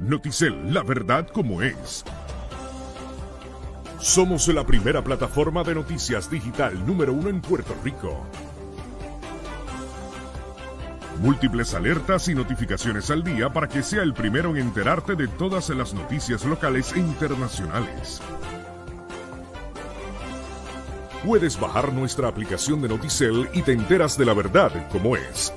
Noticel, la verdad como es. Somos la primera plataforma de noticias digital número uno en Puerto Rico. Múltiples alertas y notificaciones al día para que sea el primero en enterarte de todas las noticias locales e internacionales. Puedes bajar nuestra aplicación de Noticel y te enteras de la verdad como es.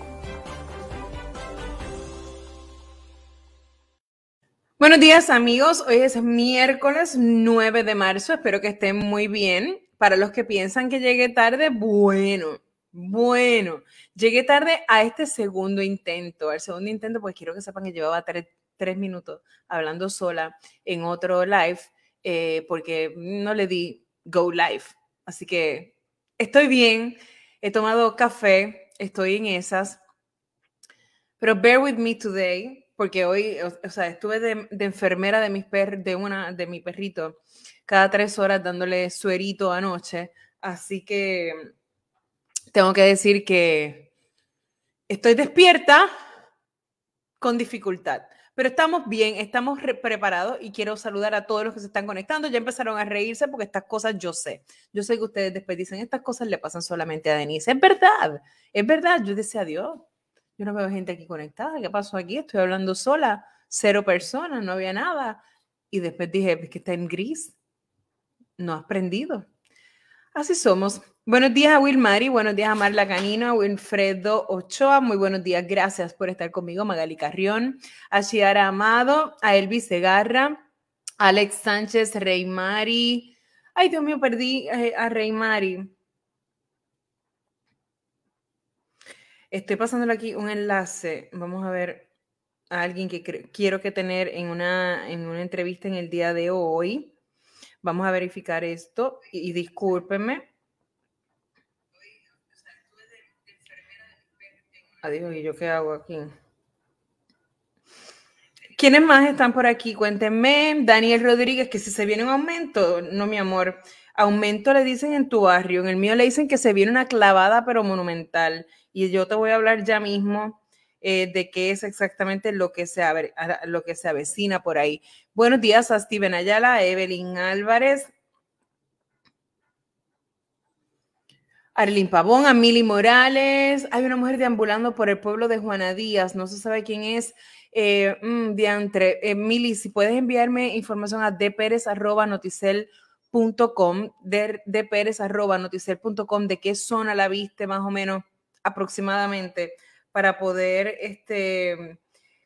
Buenos días amigos, hoy es miércoles 9 de marzo, espero que estén muy bien. Para los que piensan que llegué tarde, bueno, bueno, llegué tarde a este segundo intento, al segundo intento, pues quiero que sepan que llevaba tres, minutos hablando sola en otro live, eh, porque no le di go live. Así que estoy bien, he tomado café, estoy en esas, pero bear with me today porque hoy, o, sea, estuve de, enfermera de, mis per, de, una, de mi perrito cada tres horas dándole suerito anoche, así que mm, tengo que decir que estoy despierta con dificultad. Pero estamos bien, estamos preparados y quiero saludar a todos los que se están conectando. Ya empezaron a reírse porque estas cosas yo sé. Yo sé que ustedes después dicen, estas cosas le pasan solamente a Denise. Es verdad, es verdad. Yo decía, adiós. Yo no veo gente aquí conectada. ¿Qué pasó aquí? Estoy hablando sola, cero personas, no había nada. Y después dije, es que está en gris. No has prendido. Así somos. Buenos días a Mari. buenos días a Marla Canino, a Wilfredo Ochoa, muy buenos días, gracias por estar conmigo, Magali Carrión, a Shiara Amado, a Elvis Segarra, Alex Sánchez, Reymari. Ay, Dios mío, perdí eh, a Mari. Estoy pasándole aquí un enlace. Vamos a ver a alguien que quiero que tener en una, en una entrevista en el día de hoy. Vamos a verificar esto y, y discúlpenme. Adiós, ¿y yo qué hago aquí? ¿Quiénes más están por aquí? Cuéntenme. Daniel Rodríguez, que si se viene un aumento, no, mi amor. Aumento le dicen en tu barrio. En el mío le dicen que se viene una clavada, pero monumental y yo te voy a hablar ya mismo eh, de qué es exactamente lo que, se lo que se avecina por ahí. Buenos días a Steven Ayala, a Evelyn Álvarez, Arlín Pavón, a Mili Morales. Hay una mujer deambulando por el pueblo de Juana Díaz. No se sabe quién es. diantre. Eh, mm, Mili, si puedes enviarme información a dperez.noticel.com, de qué zona la viste más o menos aproximadamente para poder este,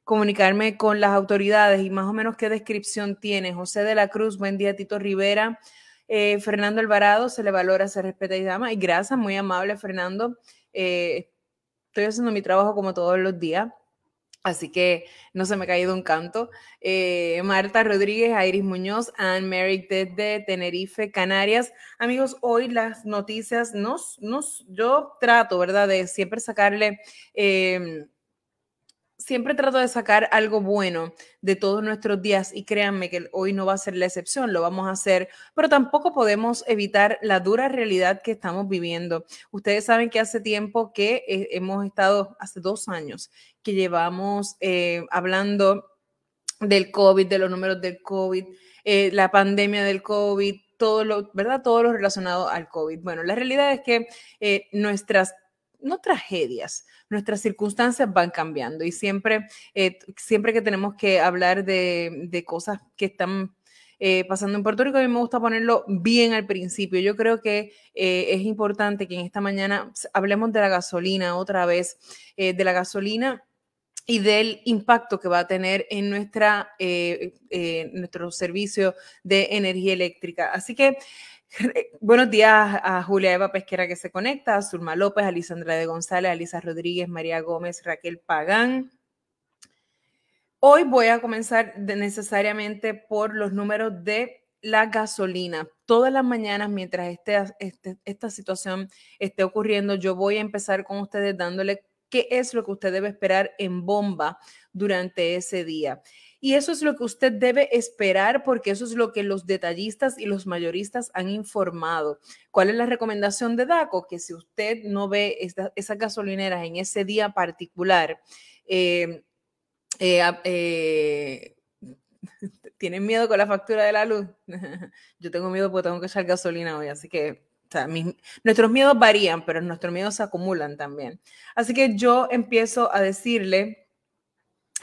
comunicarme con las autoridades y más o menos qué descripción tiene. José de la Cruz, buen día, Tito Rivera. Eh, Fernando Alvarado, se le valora, se respeta y dama. Y gracias, muy amable, Fernando. Eh, estoy haciendo mi trabajo como todos los días. Así que no se me ha caído un canto. Eh, Marta Rodríguez, Iris Muñoz, Anne Merrick de Tenerife, Canarias. Amigos, hoy las noticias nos, nos yo trato, ¿verdad? De siempre sacarle em, siempre trato de sacar algo bueno de todos nuestros días y créanme que hoy no va a ser la excepción, lo vamos a hacer, pero tampoco podemos evitar la dura realidad que estamos viviendo. Ustedes saben que hace tiempo que eh, hemos estado, hace dos años que llevamos eh, hablando del COVID, de los números del COVID, eh, la pandemia del COVID, todo lo, ¿verdad? relacionado al COVID. Bueno, la realidad es que nuestras no tragedias, nuestras circunstancias van cambiando y siempre, eh, siempre que tenemos que hablar de, cosas que están eh, pasando en Puerto Rico, a mí me gusta ponerlo bien al principio. Yo creo que eh, es importante que en esta mañana hablemos de la gasolina otra vez, de la gasolina y del impacto que va a tener en nuestra, nuestro servicio de energía eléctrica. Así que eh, buenos días a Julia Eva Pesquera que se conecta, a Zulma López, a de Andrade González, a Rodríguez, María Gómez, Raquel Pagán. Hoy voy a comenzar necesariamente por los números de la gasolina. Todas las mañanas, mientras este, este, esta situación esté ocurriendo, yo voy a empezar con ustedes dándole qué es lo que usted debe esperar en bomba durante ese día. Y eso es lo que usted debe esperar porque eso es lo que los detallistas y los mayoristas han informado. ¿Cuál es la recomendación de DACO? Que si usted no ve esas gasolineras en ese día particular, eh, eh, eh ¿tienen miedo con la factura de la luz? Yo tengo miedo porque tengo que echar gasolina hoy, así que nuestros miedos varían, pero nuestros miedos se acumulan también. Así que yo empiezo a decirle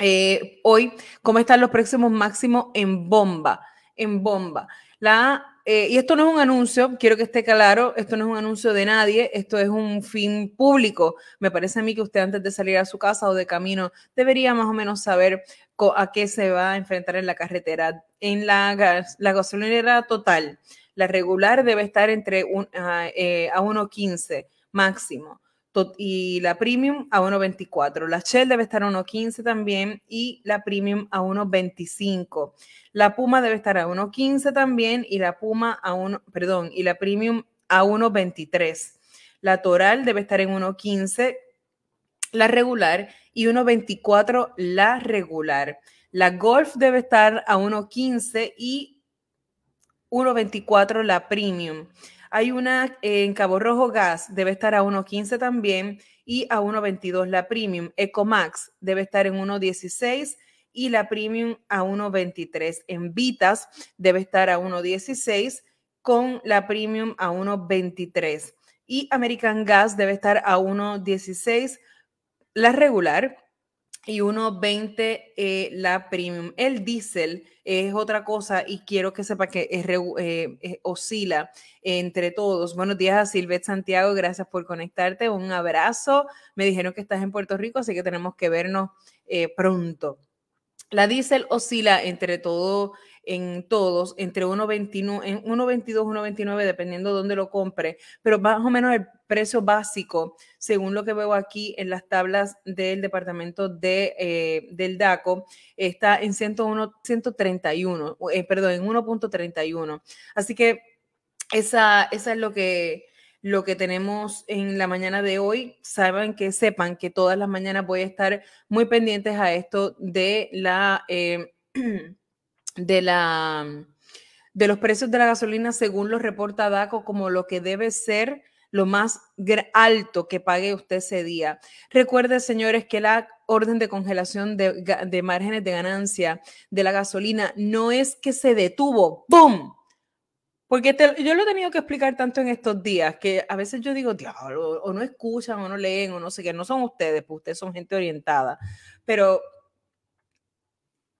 eh, hoy, cómo están los próximos máximos en bomba, en bomba. La, eh, y esto no es un anuncio, quiero que esté claro, esto no es un anuncio de nadie, esto es un fin público. Me parece a mí que usted antes de salir a su casa o de camino debería más o menos saber a qué se va a enfrentar en la carretera. En la, gas, gasolinera total, la regular debe estar entre un, ah, eh, a 1.15 máximo y la Premium a 1.24. La Shell debe estar a 1.15 también y la Premium a 1.25. La Puma debe estar a 1.15 también y la Puma a 1, perdón, y la Premium a 1.23. La Toral debe estar en 1.15 la regular y 1.24 la regular. La Golf debe estar a 1.15 y 1.24 la Premium. Hay una eh, en Cabo Rojo Gas, debe estar a 1.15 también, y a 1.22 la Premium. Ecomax debe estar en 1.16 y la Premium a 1.23. En Vitas debe estar a 1.16 con la Premium a 1.23. Y American Gas debe estar a 1.16 la regular y 1.20 eh, la premium. El diésel es otra cosa y quiero que sepa que eh, oscila entre todos. Buenos días a Silvet Santiago, gracias por conectarte, un abrazo. Me dijeron que estás en Puerto Rico, así que tenemos que vernos eh, pronto. La diésel oscila entre todo en todos, entre 1.22, 1.29, dependiendo dónde lo compre, pero más o menos el precio básico, según lo que veo aquí en las tablas del departamento de, eh, del DACO, está en 101, 131, eh, perdón, en 1.31. Así que esa, esa es lo que lo que tenemos en la mañana de hoy. Saben que sepan que todas las mañanas voy a estar muy pendientes a esto de la eh, de la mm, de los precios de la gasolina según los reporta DACO como lo que debe ser lo más alto que pague usted ese día. Recuerde, señores, que la orden de congelación de, márgenes de ganancia de la gasolina no es que se detuvo, ¡boom! Porque yo lo he tenido que explicar tanto en estos días que a veces yo digo, diablo, o no escuchan, o no leen, o no sé qué, no son ustedes, pues ustedes son gente orientada, pero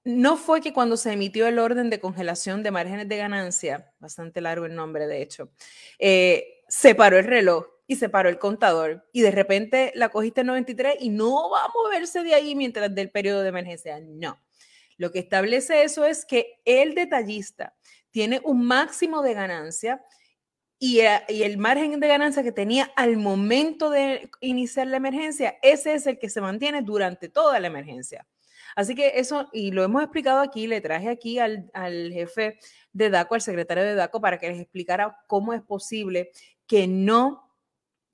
no fue que cuando se emitió el orden de congelación de márgenes de ganancia, bastante largo el nombre de hecho, separó eh, se paró el reloj y se paró el contador y de repente la cogiste en 93 y no va a moverse de ahí mientras del periodo de emergencia. No. Lo que establece eso es que el detallista tiene un máximo de ganancia y, eh, el margen de ganancia que tenía al momento de iniciar la emergencia, ese es el que se mantiene durante toda la emergencia. Así que eso, y lo hemos explicado aquí, le traje aquí al, al jefe de DACO, al secretario de DACO, para que les explicara cómo es posible que no,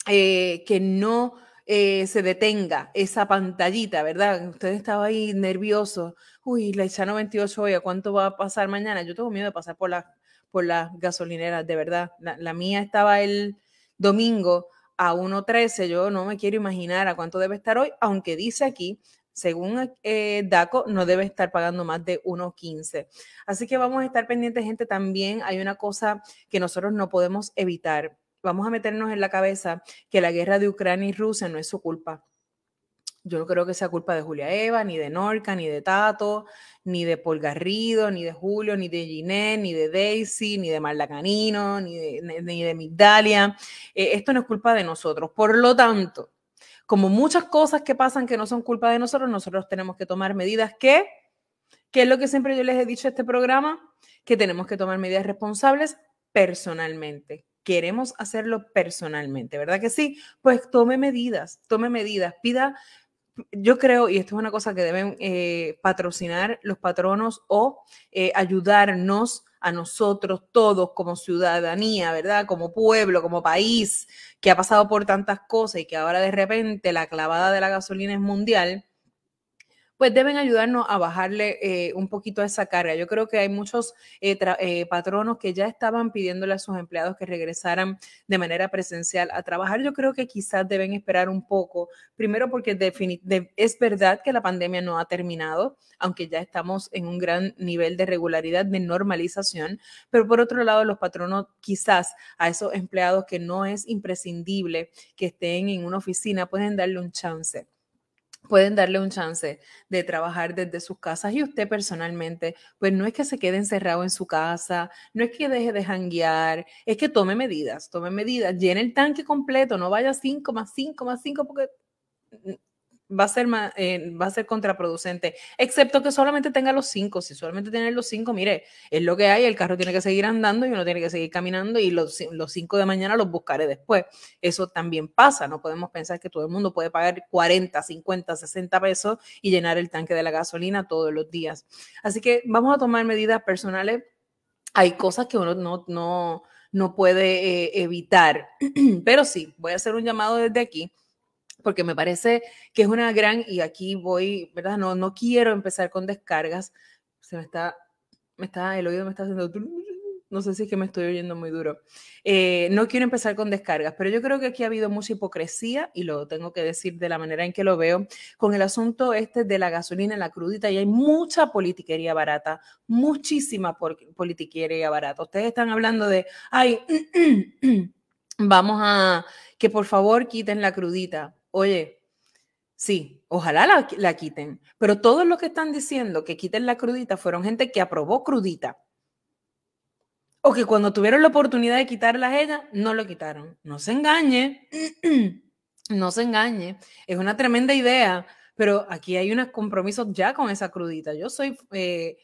eh, que no eh, se detenga esa pantallita, ¿verdad? Usted estaba ahí nervioso. Uy, la echa 28 hoy, ¿a cuánto va a pasar mañana? Yo tengo miedo de pasar por las por las gasolineras, de verdad. la mía estaba el domingo a 1.13, yo no me quiero imaginar a cuánto debe estar hoy, aunque dice aquí según eh, eh, DACO, no debe estar pagando más de 1.15. Así que vamos a estar pendientes, gente. También hay una cosa que nosotros no podemos evitar. Vamos a meternos en la cabeza que la guerra de Ucrania y Rusia no es su culpa. Yo no creo que sea culpa de Julia Eva, ni de Norca, ni de Tato, ni de Paul Garrido, ni de Julio, ni de Giné, ni de Daisy, ni de Marla Canino, ni de, ni Migdalia. Eh, esto no es culpa de nosotros. Por lo tanto, como muchas cosas que pasan que no son culpa de nosotros, nosotros tenemos que tomar medidas que, que es lo que siempre yo les he dicho a este programa, que tenemos que tomar medidas responsables personalmente. Queremos hacerlo personalmente, ¿verdad que sí? Pues tome medidas, tome medidas, pida yo creo, y esto es una cosa que deben eh, patrocinar los patronos o eh, ayudarnos a nosotros todos como ciudadanía, ¿verdad? Como pueblo, como país, que ha pasado por tantas cosas y que ahora de repente la clavada de la gasolina es mundial, pues deben ayudarnos a bajarle eh, un poquito esa carga. Yo creo que hay muchos eh, eh, patronos que ya estaban pidiéndole a sus empleados que regresaran de manera presencial a trabajar. Yo creo que quizás deben esperar un poco, primero porque es verdad que la pandemia no ha terminado, aunque ya estamos en un gran nivel de regularidad, de normalización, pero por otro lado, los patronos quizás a esos empleados que no es imprescindible que estén en una oficina, pueden darle un chance pueden darle un chance de trabajar desde sus casas y usted personalmente, pues no es que se quede encerrado en su casa, no es que deje de janguear, es que tome medidas, tome medidas, llene el tanque completo, no vaya 5 más 5 más 5 porque mm, va a ser, eh, va a ser contraproducente, excepto que solamente tenga los cinco. Si solamente tiene los cinco, mire, es lo que hay, el carro tiene que seguir andando y uno tiene que seguir caminando y los, cinco de mañana los buscaré después. Eso también pasa, no podemos pensar que todo el mundo puede pagar 40, 50, 60 pesos y llenar el tanque de la gasolina todos los días. Así que vamos a tomar medidas personales. Hay cosas que uno no, no, puede eh, evitar, pero sí, voy a hacer un llamado desde aquí porque me parece que es una gran, y aquí voy, ¿verdad? No, no quiero empezar con descargas, se me está, me está, el oído me está haciendo, no sé si es que me estoy oyendo muy duro. Eh, no quiero empezar con descargas, pero yo creo que aquí ha habido mucha hipocresía, y lo tengo que decir de la manera en que lo veo, con el asunto este de la gasolina, la crudita, y hay mucha politiquería barata, muchísima politiquería barata. Ustedes están hablando de, ay, vamos a, que por favor quiten la crudita oye, sí, ojalá la, quiten, pero todos los que están diciendo que quiten la crudita fueron gente que aprobó crudita. O que cuando tuvieron la oportunidad de quitarla a ella, no lo quitaron. No se engañe, no se engañe. Es una tremenda idea, pero aquí hay unos compromisos ya con esa crudita. Yo soy, eh,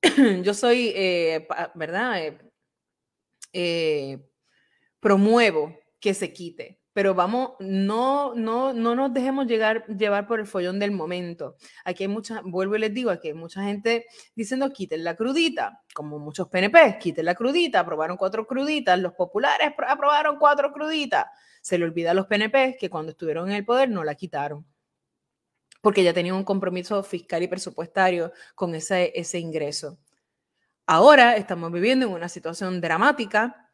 yo soy, eh, ¿verdad? Eh, promuevo que se quite, pero vamos, no, no, no nos dejemos llevar por el follón del momento. Aquí hay mucha, vuelvo y les digo, aquí hay mucha gente diciendo quiten la crudita, como muchos PNP, quiten la crudita, aprobaron cuatro cruditas, los populares aprobaron cuatro cruditas. Se le olvida a los PNP que cuando estuvieron en el poder no la quitaron, porque ya tenían un compromiso fiscal y presupuestario con ese, ese ingreso. Ahora estamos viviendo en una situación dramática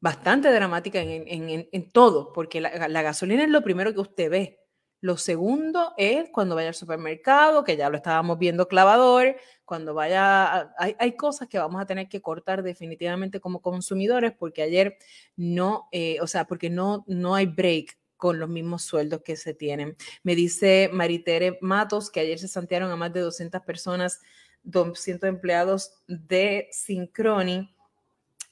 bastante dramática en, todo, porque la, gasolina es lo primero que usted ve. Lo segundo es cuando vaya al supermercado, que ya lo estábamos viendo clavador, cuando vaya, hay, hay, cosas que vamos a tener que cortar definitivamente como consumidores, porque ayer no, eh, o sea, porque no, no hay break con los mismos sueldos que se tienen. Me dice Maritere Matos que ayer se santiaron a más de 200 personas, 200 empleados de Synchrony.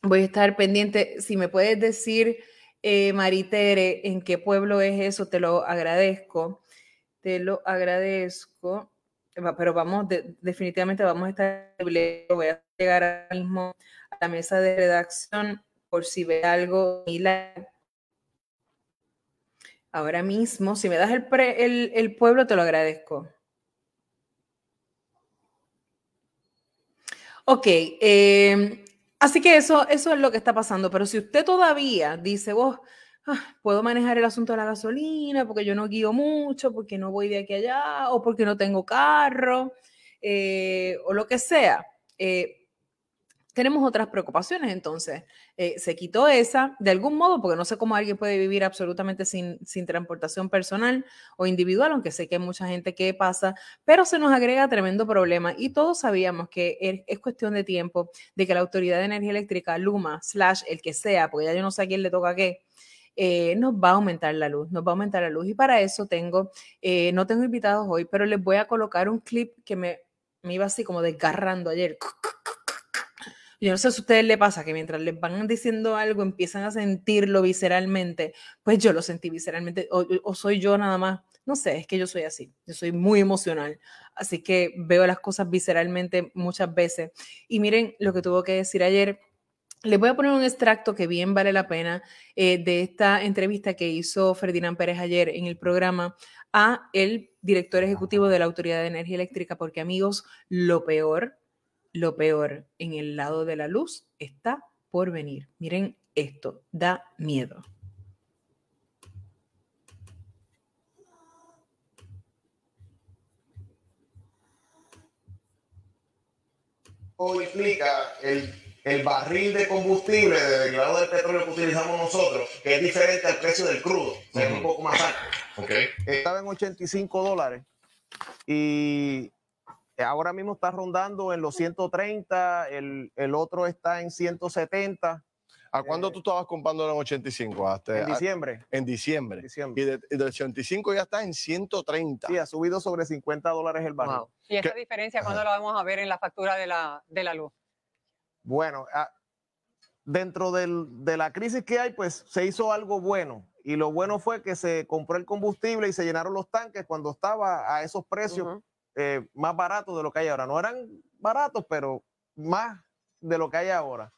Voy a estar pendiente. Si me puedes decir, eh, Maritere, en qué pueblo es eso, te lo agradezco. Te lo agradezco. Pero vamos, definitivamente vamos a estar. Voy a llegar ahora mismo a la mesa de redacción por si ve algo Ahora mismo, si me das el, pueblo, te lo agradezco. Ok, eh, Así que eso, eso es lo que está pasando. Pero si usted todavía dice, vos, ah, puedo manejar el asunto de la gasolina porque yo no guío mucho, porque no voy de aquí a allá, o porque no tengo carro, eh, o lo que sea, eh, tenemos otras preocupaciones. Entonces, eh, se quitó esa de algún modo, porque no sé cómo alguien puede vivir absolutamente sin, sin, transportación personal o individual, aunque sé que hay mucha gente que pasa, pero se nos agrega tremendo problema y todos sabíamos que er, es cuestión de tiempo de que la Autoridad de Energía Eléctrica, Luma, slash, el que sea, porque ya yo no sé a quién le toca qué, eh, nos va a aumentar la luz, nos va a aumentar la luz. Y para eso tengo, eh, no tengo invitados hoy, pero les voy a colocar un clip que me, me iba así como desgarrando ayer yo no sé si a ustedes les pasa que mientras les van diciendo algo empiezan a sentirlo visceralmente. Pues yo lo sentí visceralmente, o, soy yo nada más. No sé, es que yo soy así, yo soy muy emocional, así que veo las cosas visceralmente muchas veces. Y miren lo que tuvo que decir ayer, les voy a poner un extracto que bien vale la pena eh, de esta entrevista que hizo Ferdinand Pérez ayer en el programa a el director ejecutivo de la Autoridad de Energía Eléctrica, porque amigos, lo peor lo peor en el lado de la luz está por venir. Miren esto, da miedo. Hoy explica el, barril de combustible grado de petróleo que utilizamos nosotros, que es diferente al precio del crudo, es un poco más alto. Estaba en 85 dólares y eh, ahora mismo está rondando en los 130, el, otro está en 170. ¿A cuándo eh, tú estabas comprando este, en 85? Hasta, en diciembre. en diciembre. Y de, 85 ya está en 130. Sí, ha subido sobre 50 dólares el barril. ¿Y esa diferencia cuándo la vamos a ver en la factura de la, luz? Bueno, ah, dentro de la crisis que hay, pues se hizo algo bueno. Y lo bueno fue que se compró el combustible y se llenaron los tanques cuando estaba a esos precios. Eh, más baratos de lo que hay ahora. No eran baratos, pero más de lo que hay ahora.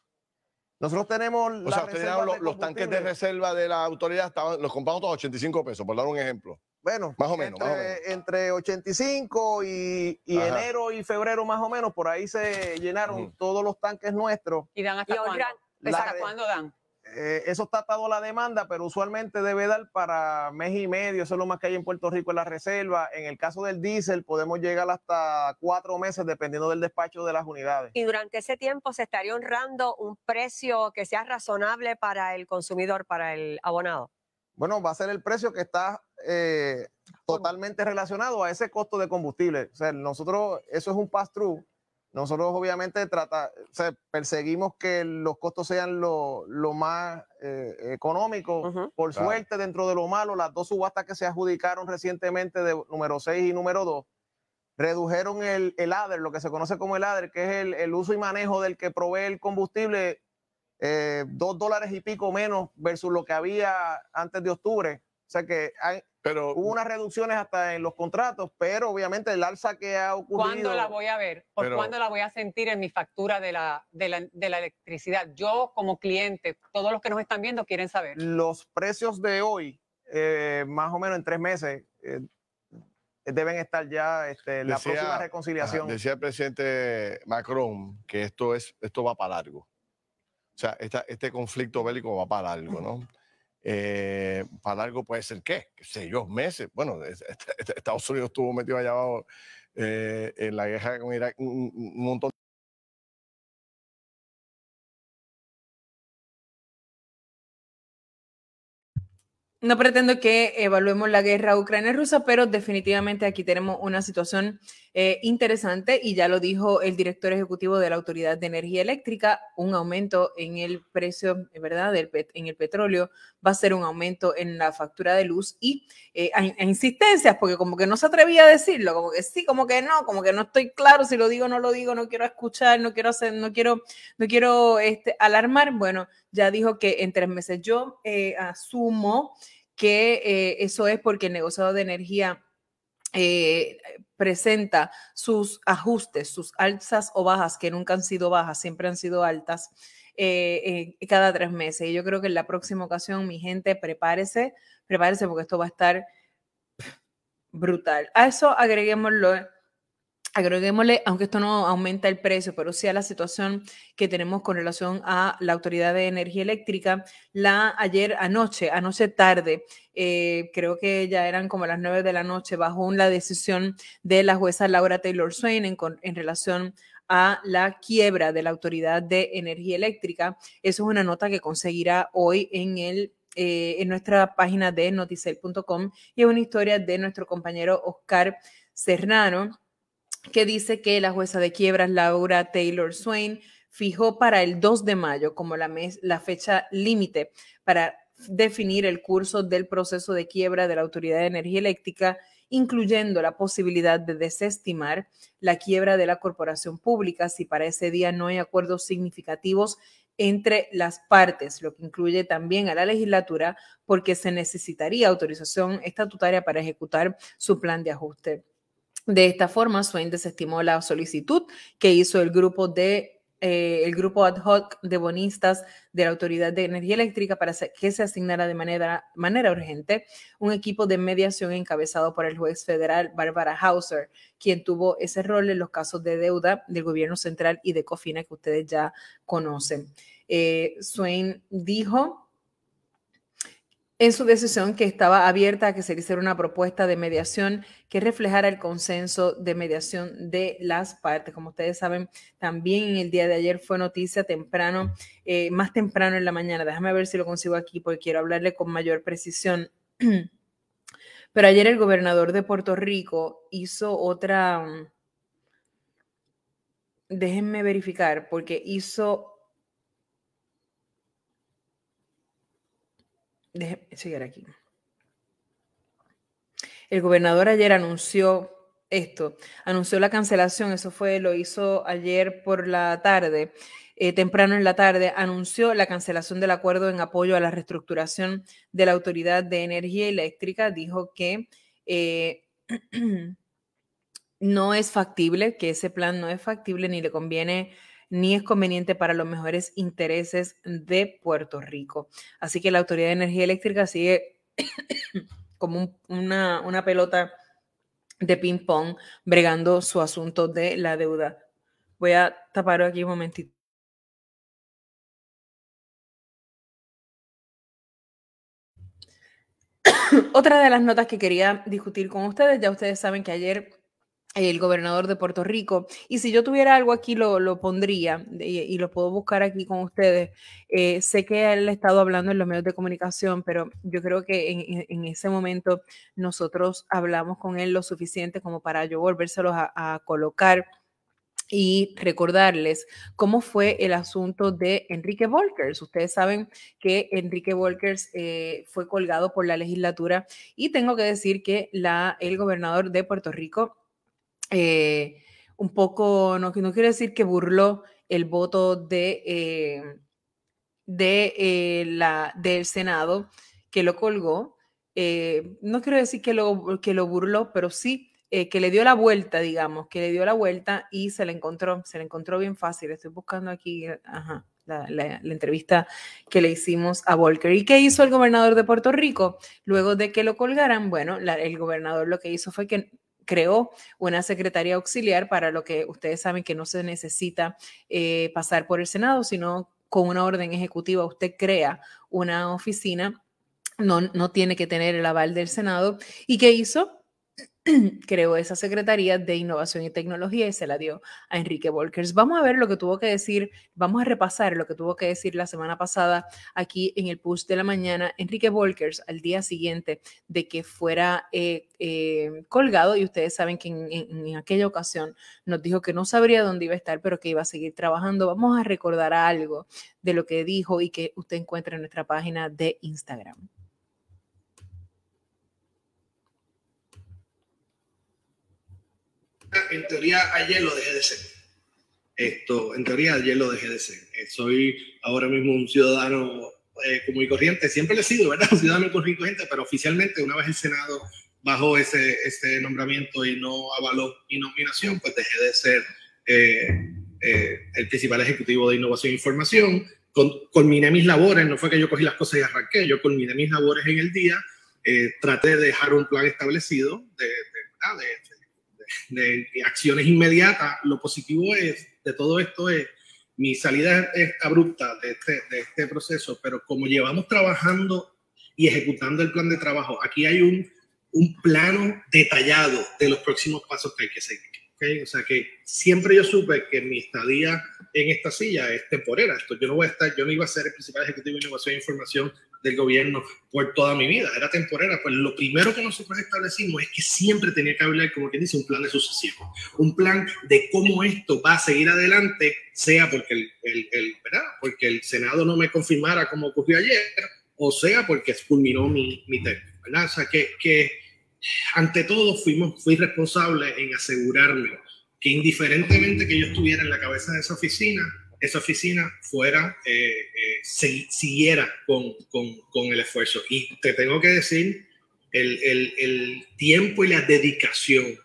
Nosotros tenemos. O sea, los, tanques de reserva de la autoridad, estaban, los compramos todos a 85 pesos, por dar un ejemplo. Bueno, más o menos. Entre, 85 y, enero y febrero, más o menos, por ahí se llenaron todos los tanques nuestros. ¿Y dan hasta ¿Hasta cuándo dan? Eh, eso está atado la demanda, pero usualmente debe dar para mes y medio, eso es lo más que hay en Puerto Rico en la reserva. En el caso del diésel podemos llegar hasta cuatro meses dependiendo del despacho de las unidades. Y durante ese tiempo se estaría honrando un precio que sea razonable para el consumidor, para el abonado. Bueno, va a ser el precio que está eh, totalmente relacionado a ese costo de combustible. O sea, nosotros, eso es un pass-through nosotros obviamente trata, perseguimos que los costos sean lo, más eh, económicos, económico. Por suerte, dentro de lo malo, las dos subastas que se adjudicaron recientemente de número 6 y número 2 redujeron el, ADER, lo que se conoce como el ADER, que es el, uso y manejo del que provee el combustible, eh, dos dólares y pico menos versus lo que había antes de octubre. O sea que hay, pero, Hubo unas reducciones hasta en los contratos, pero obviamente el alza que ha ocurrido. ¿Cuándo la voy a ver? ¿Por cuándo la voy a sentir en mi factura de la, de, la, electricidad? Yo, como cliente, todos los que nos están viendo quieren saber. Los precios de hoy, eh, más o menos en tres meses, eh, deben estar ya este, la próxima reconciliación. decía el presidente Macron que esto, es, esto va para largo. O sea, este conflicto bélico va para largo, ¿no? Eh, para largo puede ser qué, qué sé yo, meses. Bueno, Estados Unidos estuvo metido allá abajo eh, en la guerra con Irak un, un montón no pretendo que evaluemos la guerra ucrania-rusa, pero definitivamente aquí tenemos una situación eh, interesante y ya lo dijo el director ejecutivo de la Autoridad de Energía Eléctrica, un aumento en el precio, ¿verdad?, en el petróleo va a ser un aumento en la factura de luz y eh, a, insistencias, porque como que no se atrevía a decirlo, como que sí, como que no, como que no estoy claro si lo digo o no lo digo, no quiero escuchar, no quiero hacer, no quiero, no quiero este, alarmar. Bueno, ya dijo que en tres meses yo eh, asumo que eh, eso es porque el negociado de energía eh, presenta sus ajustes, sus alzas o bajas, que nunca han sido bajas, siempre han sido altas, eh, cada tres meses. Y yo creo que en la próxima ocasión, mi gente, prepárese, prepárese porque esto va a estar brutal. A eso agreguémoslo agreguémosle, aunque esto no aumenta el precio, pero sí a la situación que tenemos con relación a la Autoridad de Energía Eléctrica, la ayer anoche, anoche tarde, eh, creo que ya eran como las nueve de la noche, bajo la decisión de la jueza Laura Taylor Swain en, relación a la quiebra de la Autoridad de Energía Eléctrica. Eso es una nota que conseguirá hoy en el eh, en nuestra página de noticel.com y es una historia de nuestro compañero Oscar Serrano que dice que la jueza de quiebras Laura Taylor Swain fijó para el 2 de mayo como la, la fecha límite para definir el curso del proceso de quiebra de la Autoridad de Energía Eléctrica, incluyendo la posibilidad de desestimar la quiebra de la corporación pública si para ese día no hay acuerdos significativos entre las partes, lo que incluye también a la legislatura, porque se necesitaría autorización estatutaria para ejecutar su plan de ajuste. De esta forma, Swain desestimó la solicitud que hizo el grupo de eh, el grupo ad hoc de bonistas de la Autoridad de Energía Eléctrica para que se asignara de manera, manera urgente un equipo de mediación encabezado por el juez federal Barbara Hauser, quien tuvo ese rol en los casos de deuda del gobierno central y de Cofina que ustedes ya conocen. Eh, Swain dijo en su decisión que estaba abierta a que se hiciera una propuesta de mediación que reflejara el consenso de mediación de las partes. Como ustedes saben, también el día de ayer fue noticia temprano, eh, más temprano en la mañana. Déjame ver si lo consigo aquí porque quiero hablarle con mayor precisión. Pero ayer el gobernador de Puerto Rico hizo otra... Mm, déjenme verificar porque hizo Déjeme seguir aquí. El gobernador ayer anunció esto, anunció la cancelación, eso fue, lo hizo ayer por la tarde, eh, temprano en la tarde, anunció la cancelación del acuerdo en apoyo a la reestructuración de la Autoridad de Energía Eléctrica, dijo que eh, no es factible, que ese plan no es factible ni le conviene ni es conveniente para los mejores intereses de Puerto Rico. Así que la Autoridad de Energía Eléctrica sigue como una, una pelota de ping-pong bregando su asunto de la deuda. Voy a tapar aquí un momentito. Otra de las notas que quería discutir con ustedes, ya ustedes saben que ayer el gobernador de Puerto Rico. Y si yo tuviera algo aquí, lo, pondría y, lo puedo buscar aquí con ustedes. Eh, sé que él ha estado hablando en los medios de comunicación, pero yo creo que en, en ese momento nosotros hablamos con él lo suficiente como para yo volvérselos a, colocar y recordarles cómo fue el asunto de Enrique Volkers. Ustedes saben que Enrique Volkers eh, fue colgado por la legislatura y tengo que decir que la, el gobernador de Puerto Rico eh, un poco, no, quiero decir que burló el voto de, eh, de, eh, del Senado que lo colgó. no quiero decir que lo, que lo burló, pero sí que le dio la vuelta, digamos, que le dio la vuelta y se le encontró, se le encontró bien fácil. Estoy buscando aquí la, entrevista que le hicimos a Volker. ¿Y qué hizo el gobernador de Puerto Rico? Luego de que lo colgaran, bueno, el gobernador lo que hizo fue que creó una secretaría auxiliar para lo que ustedes saben que no se necesita eh, pasar por el Senado, sino con una orden ejecutiva usted crea una oficina, no, no tiene que tener el aval del Senado, y qué hizo creó esa Secretaría de Innovación y Tecnología y se la dio a Enrique Volkers. Vamos a ver lo que tuvo que decir, vamos a repasar lo que tuvo que decir la semana pasada aquí en el push de la mañana Enrique Volkers al día siguiente de que fuera eh, eh, colgado y ustedes saben que en, aquella ocasión nos dijo que no sabría dónde iba a estar, pero que iba a seguir trabajando. Vamos a recordar algo de lo que dijo y que usted encuentra en nuestra página de Instagram. en teoría ayer lo dejé de ser. Esto, en teoría ayer lo dejé de ser. Eh, soy ahora mismo un ciudadano eh, común y corriente, siempre lo he sido, ¿verdad? Un ciudadano común y corriente, pero oficialmente una vez el Senado bajó ese, nombramiento y no avaló mi nominación, pues dejé de ser eh, eh, el principal ejecutivo de innovación e información. Con, culminé mis labores, no fue que yo cogí las cosas y arranqué, yo culminé mis labores en el día, traté de dejar un plan establecido de, de, de, acciones inmediatas. Lo positivo es de todo esto es mi salida es abrupta este, de este, proceso, pero como llevamos trabajando y ejecutando el plan de trabajo, aquí hay un, un plano detallado de los próximos pasos que hay que seguir. O sea que siempre yo supe que mi estadía en esta silla es temporera. Esto, yo no voy a estar, yo no iba a ser el principal ejecutivo de innovación e información del gobierno por toda mi vida, era temporera, pues lo primero que nosotros establecimos es que siempre tenía que hablar, como quien dice, un plan de sucesión, un plan de cómo esto va a seguir adelante, sea porque el, el, ¿verdad? porque el Senado no me confirmara como ocurrió ayer, o sea porque culminó mi, mi término, ¿verdad? O sea, que, que ante todo fuimos, fui responsable en asegurarme que indiferentemente que yo estuviera en la cabeza de esa oficina, esa oficina fuera, eh, eh, siguiera con, con, con, el esfuerzo. Y te tengo que decir el, el, el tiempo y la dedicación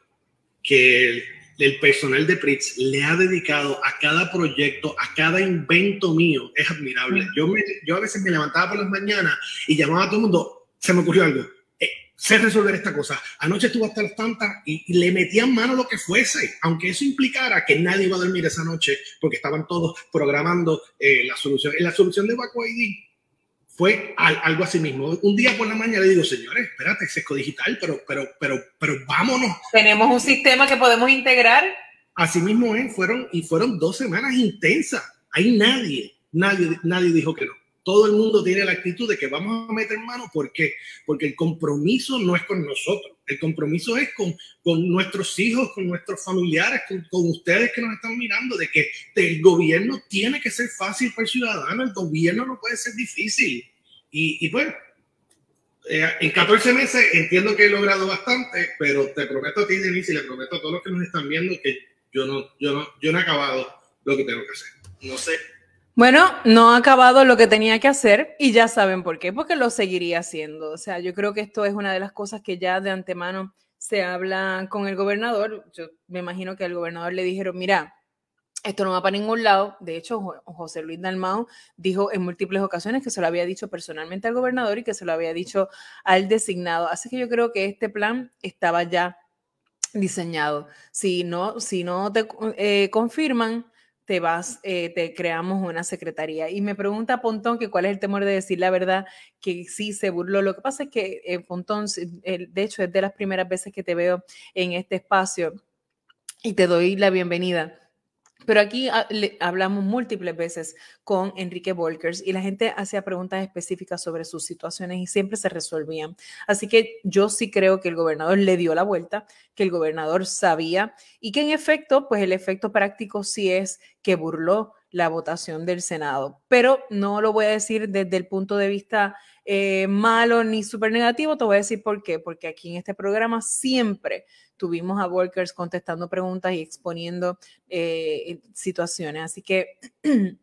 que el, el, personal de Pritz le ha dedicado a cada proyecto, a cada invento mío, es admirable. Mm. Yo, yo a veces me levantaba por las mañanas y llamaba a todo el mundo, se me ocurrió algo, sé resolver esta cosa. Anoche estuvo hasta las tantas y, le metían mano lo que fuese, aunque eso implicara que nadie iba a dormir esa noche porque estaban todos programando eh, la solución. La solución de Baco ID fue algo así mismo. Un día por la mañana le digo, señores, espérate, sesco digital, pero, pero, pero, pero vámonos. Tenemos un sistema que podemos integrar. Así mismo fueron, y fueron dos semanas intensas. Hay nadie, nadie, nadie dijo que no todo el mundo tiene la actitud de que vamos a meter mano. porque Porque el compromiso no es con nosotros, el compromiso es con, con nuestros hijos, con nuestros familiares, con, con, ustedes que nos están mirando, de que el gobierno tiene que ser fácil para el ciudadano, el gobierno no puede ser difícil. Y, bueno, eh, en 14 meses entiendo que he logrado bastante, pero te prometo a ti, Denise, y le prometo a todos los que nos están viendo que yo no, yo no, yo no he acabado lo que tengo que hacer. No sé bueno, no ha acabado lo que tenía que hacer y ya saben por qué, porque lo seguiría haciendo. O sea, yo creo que esto es una de las cosas que ya de antemano se habla con el gobernador. Yo me imagino que al gobernador le dijeron, mira, esto no va para ningún lado. De hecho, José Luis Dalmao dijo en múltiples ocasiones que se lo había dicho personalmente al gobernador y que se lo había dicho al designado. Así que yo creo que este plan estaba ya diseñado. Si no, si no te eh, confirman, te vas, eh, te creamos una secretaría. Y me pregunta Pontón que cuál es el temor de decir la verdad, que sí se burló. Lo que pasa es que eh, Pontón, de hecho, es de las primeras veces que te veo en este espacio y te doy la bienvenida. Pero aquí ah, hablamos múltiples veces con Enrique Volkers y la gente hacía preguntas específicas sobre sus situaciones y siempre se resolvían. Así que yo sí creo que el gobernador le dio la vuelta, que el gobernador sabía y que en efecto, pues el efecto práctico sí es que burló la votación del Senado. Pero no lo voy a decir desde el punto de vista eh, malo ni súper negativo, te voy a decir por qué, porque aquí en este programa siempre tuvimos a Workers contestando preguntas y exponiendo eh, situaciones, así que...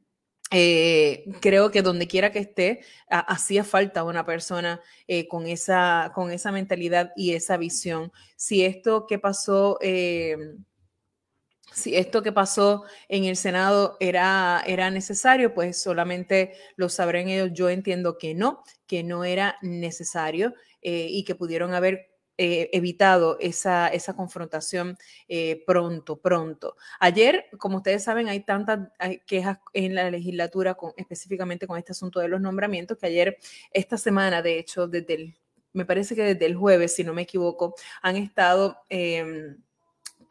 Eh, creo que donde quiera que esté, hacía falta una persona con, esa, con esa mentalidad y esa visión. Si esto que pasó si esto que pasó en el Senado era, era necesario, pues solamente lo sabrán ellos. Yo entiendo que no, que no era necesario eh, y que pudieron haber eh, evitado esa, esa confrontación eh, pronto, pronto. Ayer, como ustedes saben, hay tantas quejas en la legislatura específicamente con este asunto de los nombramientos que ayer, esta semana, de hecho, desde el, me parece que desde el jueves, si no me equivoco, han estado... Em,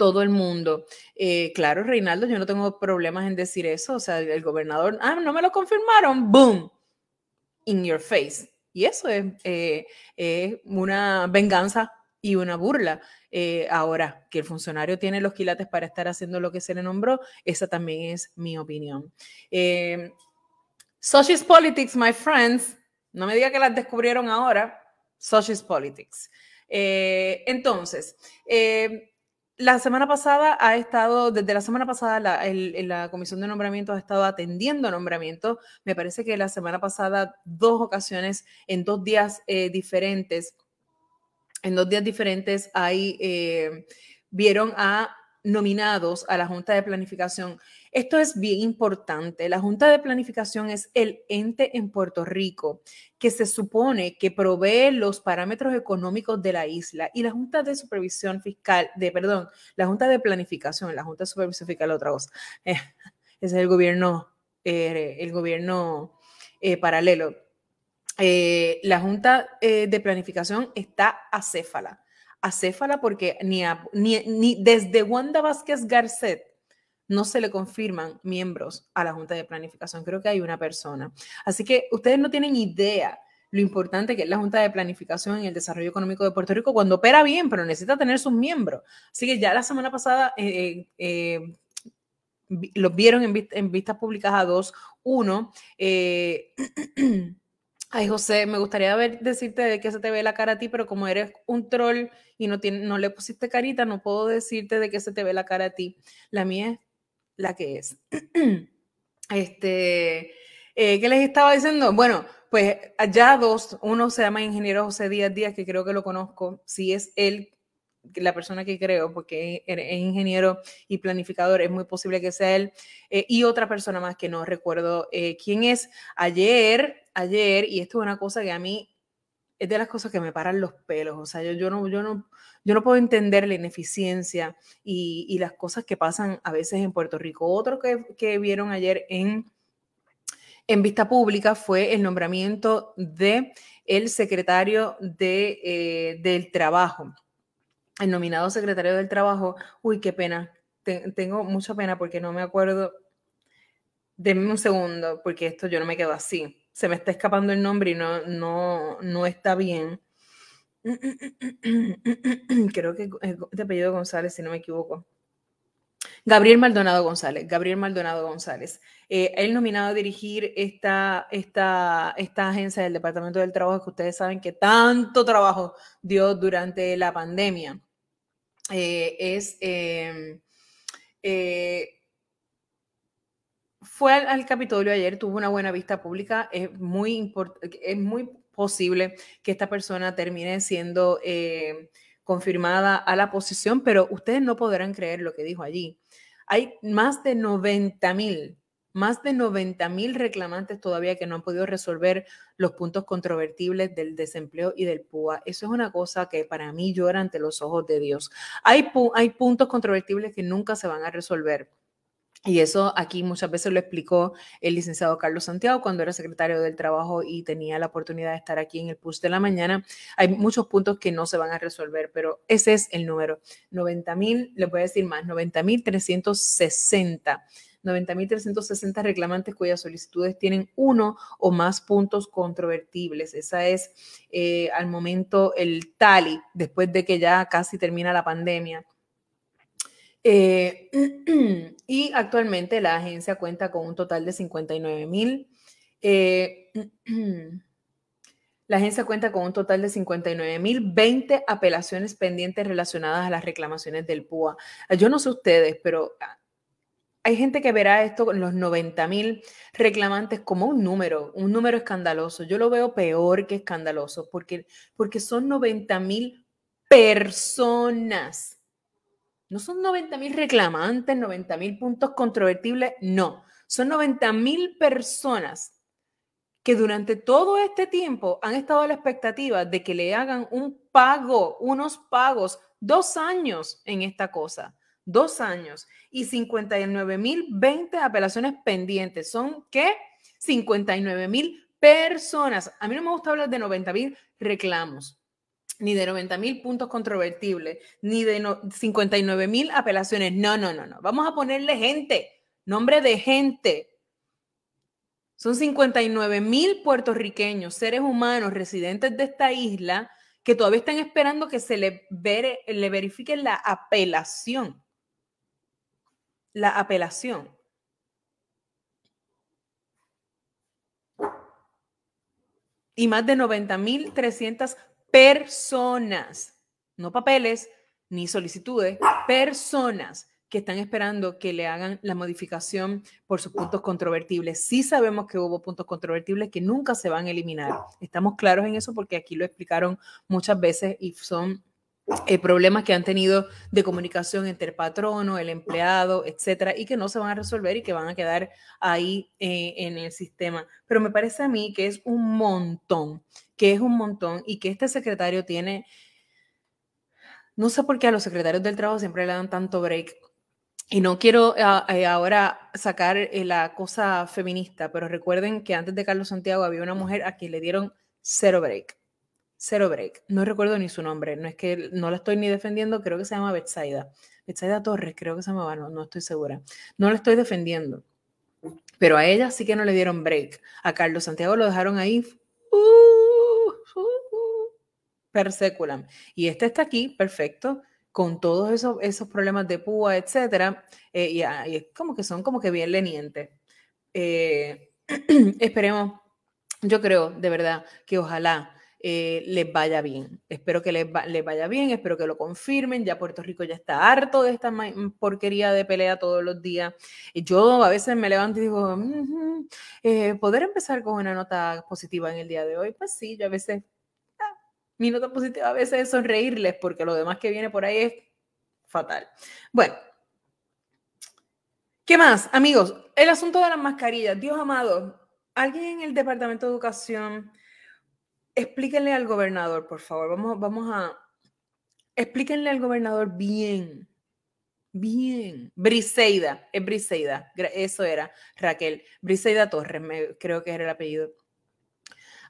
todo el mundo. Eh, claro, Reinaldo, yo no tengo problemas en decir eso. O sea, el gobernador, ah, no me lo confirmaron, boom, in your face. Y eso es, eh, una venganza y una burla. Eh, ahora, que el funcionario tiene los quilates para estar haciendo lo que se le nombró, esa también es mi opinión. Eh, Politics, my friends, no me diga que las descubrieron ahora, Socialist Politics. entonces, eh, la semana pasada ha estado, desde la semana pasada, la, Comisión de Nombramiento ha estado atendiendo nombramientos. Me parece que la semana pasada, dos ocasiones, en dos días eh, diferentes, en dos días diferentes, hay, eh, vieron a nominados a la Junta de Planificación. Esto es bien importante. La Junta de Planificación es el ente en Puerto Rico que se supone que provee los parámetros económicos de la isla y la Junta de Supervisión Fiscal, de perdón, la Junta de Planificación, la Junta de Supervisión Fiscal, otra cosa. es el gobierno, eh, el gobierno eh, paralelo. Eh, la Junta de Planificación está acéfala acéfala porque ni, ni, desde Wanda Vázquez Garcet no se le confirman miembros a la Junta de Planificación. Creo que hay una persona. Así que ustedes no tienen idea lo importante que es la Junta de Planificación en el Desarrollo Económico de Puerto Rico cuando opera bien, pero necesita tener sus miembros. Así que ya la semana pasada eh, eh, eh, los vieron en, vistas públicas a dos. Uno, Ay, José, me gustaría decirte de qué se te ve la cara a ti, pero como eres un troll y no, no le pusiste carita, no puedo decirte de qué se te ve la cara a ti. La mía es la que es. este, eh, ¿Qué les estaba diciendo? Bueno, pues allá dos, uno se llama ingeniero José Díaz Díaz, que creo que lo conozco, sí es él la persona que creo, porque e-, es ingeniero y planificador, es muy posible que sea él, eh, y otra persona más que no recuerdo eh, quién es. Ayer, ayer, y esto es una cosa que a mí es de las cosas que me paran los pelos, o sea, yo, yo, no, yo, no, yo no puedo entender la ineficiencia y, las cosas que pasan a veces en Puerto Rico. Otro que, vieron ayer en en vista pública fue el nombramiento de el secretario de, eh, del trabajo el nominado secretario del trabajo, uy, qué pena, tengo mucha pena porque no me acuerdo, denme un segundo, porque esto yo no me quedo así, se me está escapando el nombre y no, no, no está bien. Creo que es de apellido González, si no me equivoco. Gabriel Maldonado González, Gabriel Maldonado González. El eh, nominado a dirigir esta, esta, esta agencia del Departamento del Trabajo que ustedes saben que tanto trabajo dio durante la pandemia. Eh, em, eh, fue al, Capitolio ayer, tuvo una buena vista pública, es muy, es muy posible que esta persona termine siendo eh, confirmada a la posición, pero ustedes no podrán creer lo que dijo allí. Hay más de 90 mil más de 90 mil reclamantes todavía que no han podido resolver los puntos controvertibles del desempleo y del PUA. Eso es una cosa que para mí llora ante los ojos de Dios. Hay, hay puntos controvertibles que nunca se van a resolver. Y eso aquí muchas veces lo explicó el licenciado Carlos Santiago cuando era secretario del Trabajo y tenía la oportunidad de estar aquí en el PUS de la mañana. Hay muchos puntos que no se van a resolver, pero ese es el número. 90 mil, les voy a decir más, 90 mil 360 90.360 reclamantes cuyas solicitudes tienen uno o más puntos controvertibles. Esa es eh, al momento el tally, después de que ya casi termina la pandemia. Eh, y actualmente la agencia cuenta con un total de 59.000. Eh, la agencia cuenta con un total de 59.020 apelaciones pendientes relacionadas a las reclamaciones del PUA. Yo no sé ustedes, pero ah, hay gente que verá esto con los 90 mil reclamantes como un número, un número escandaloso. Yo lo veo peor que escandaloso porque, porque son 90 mil personas. No son 90 mil reclamantes, 90 mil puntos controvertibles, no. Son 90 mil personas que durante todo este tiempo han estado a la expectativa de que le hagan un pago, unos pagos, dos años en esta cosa dos años y 59.020 apelaciones pendientes. ¿Son qué? 59.000 personas. A mí no me gusta hablar de 90.000 reclamos ni de 90.000 puntos controvertibles, ni de 59.000 apelaciones. No, no, no, no. Vamos a ponerle gente, nombre de gente. Son 59.000 mil puertorriqueños, seres humanos, residentes de esta isla, que todavía están esperando que se le, le verifique la apelación la apelación. Y más de 90.300 personas, no papeles ni solicitudes, personas que están esperando que le hagan la modificación por sus puntos controvertibles. Sí sabemos que hubo puntos controvertibles que nunca se van a eliminar. Estamos claros en eso porque aquí lo explicaron muchas veces y son eh, problemas que han tenido de comunicación entre el patrono, el empleado, etcétera, y que no se van a resolver y que van a quedar ahí eh, en el sistema. Pero me parece a mí que es un montón, que es un montón y que este secretario tiene. No sé por qué a los secretarios del trabajo siempre le dan tanto break. Y no quiero eh, ahora sacar la cosa feminista, pero recuerden que antes de Carlos Santiago había una mujer a quien le dieron cero break Cero Break. No recuerdo ni su nombre, no es que no la estoy ni defendiendo, creo que se llama Betsaida. Betsaida Torres, creo que se llamaba, no, no estoy segura. No la estoy defendiendo. Pero a ella sí que no le dieron break. A Carlos Santiago lo dejaron ahí. Perseculam. Y este está aquí, perfecto, con todos esos, esos problemas de púa, etc. Eh, y, ah, como que son como que bien lenientes. Eh, esperemos, yo creo, de verdad, que ojalá eh, les vaya bien. Espero que les, vaya bien, espero que lo confirmen. Ya Puerto Rico ya está harto de esta mm, porquería de pelea todos los días. Y yo a veces me levanto y digo, eh, ¿poder empezar con una nota positiva en el día de hoy? Pues sí, yo a veces, ah, mi nota positiva a veces es sonreírles porque lo demás que viene por ahí es fatal. Bueno. ¿Qué más, amigos? El asunto de las mascarillas. Dios amado, alguien en el Departamento de Educación explíquenle al gobernador, por favor, vamos, vamos a, explíquenle al gobernador bien, bien. Briseida, es Briseida, eso era Raquel, Briseida Torres, creo que era el apellido.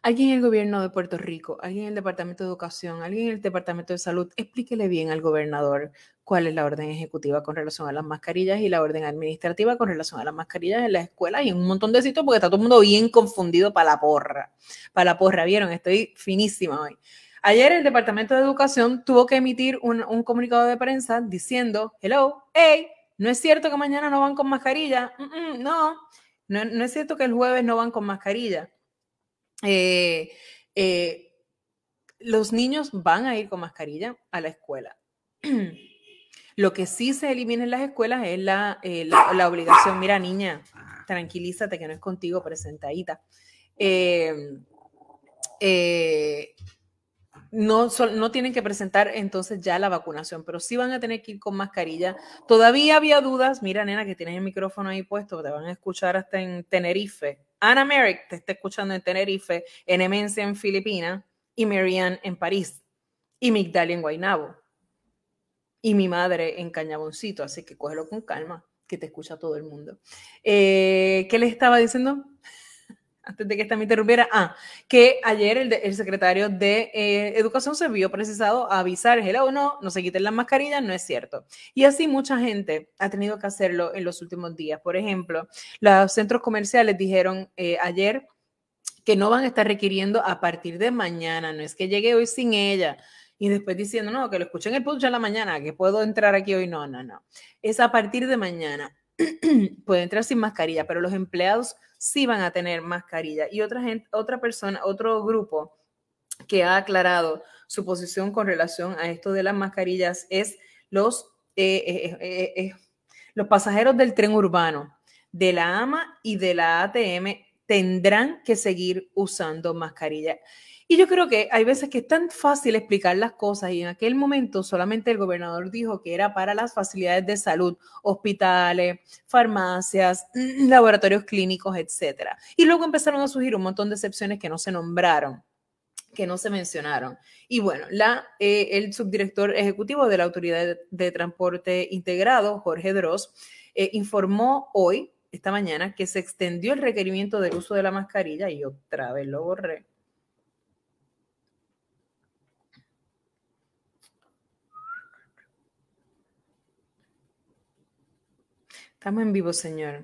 Alguien en el gobierno de Puerto Rico, alguien en el Departamento de Educación, alguien en el Departamento de Salud, explíquele bien al gobernador cuál es la orden ejecutiva con relación a las mascarillas y la orden administrativa con relación a las mascarillas en la escuela y un montón de sitios porque está todo el mundo bien confundido para la porra. Para la porra, vieron, estoy finísima hoy. Ayer el Departamento de Educación tuvo que emitir un, comunicado de prensa diciendo, hello, hey, no es cierto que mañana no van con mascarilla, no. no. es cierto que el jueves no van con mascarilla. Eh, eh, los niños van a ir con mascarilla a la escuela. Lo que sí se elimina en las escuelas es la, eh, obligación, mira niña, tranquilízate que no es contigo, presentadita. Em, eh, no, no tienen que presentar entonces ya la vacunación, pero sí van a tener que ir con mascarilla. Todavía había dudas, mira nena que tienes el micrófono ahí puesto, te van a escuchar hasta en Tenerife. Ana Merrick te está escuchando en Tenerife, en Emencia en Filipinas y Marianne en París y Migdalia en Guaynabo y mi madre en Cañaboncito, así que cógelo con calma, que te escucha todo el mundo. Eh, ¿Qué les estaba diciendo? Antes de que esta me interrumpiera, ah, que ayer el, secretario de eh, Educación se vio precisado a avisar, o no, no se quiten las mascarillas, no es cierto. Y así mucha gente ha tenido que hacerlo en los últimos días. Por ejemplo, los centros comerciales dijeron eh, ayer que no van a estar requiriendo a partir de mañana, no es que llegue hoy sin ella, y después diciendo, no, que lo escuché en el podcast en la mañana, que puedo entrar aquí hoy. No, no, no. Es a partir de mañana. puede entrar sin mascarilla, pero los empleados sí van a tener mascarilla. Y otra otra persona, otro grupo que ha aclarado su posición con relación a esto de las mascarillas es los, eh, eh, eh, los pasajeros del tren urbano, de la AMA y de la ATM tendrán que seguir usando mascarilla. Y yo creo que hay veces que es tan fácil explicar las cosas y en aquel momento solamente el gobernador dijo que era para las facilidades de salud, hospitales, farmacias, mm, laboratorios clínicos, etc. Y luego empezaron a surgir un montón de excepciones que no se nombraron que no se mencionaron. Y bueno, la, eh, el subdirector ejecutivo de la Autoridad de, Transporte Integrado, Jorge Dross, eh, informó hoy, esta mañana, que se extendió el requerimiento del uso de la mascarilla, y otra vez lo borré, Estamos en vivo, Señor.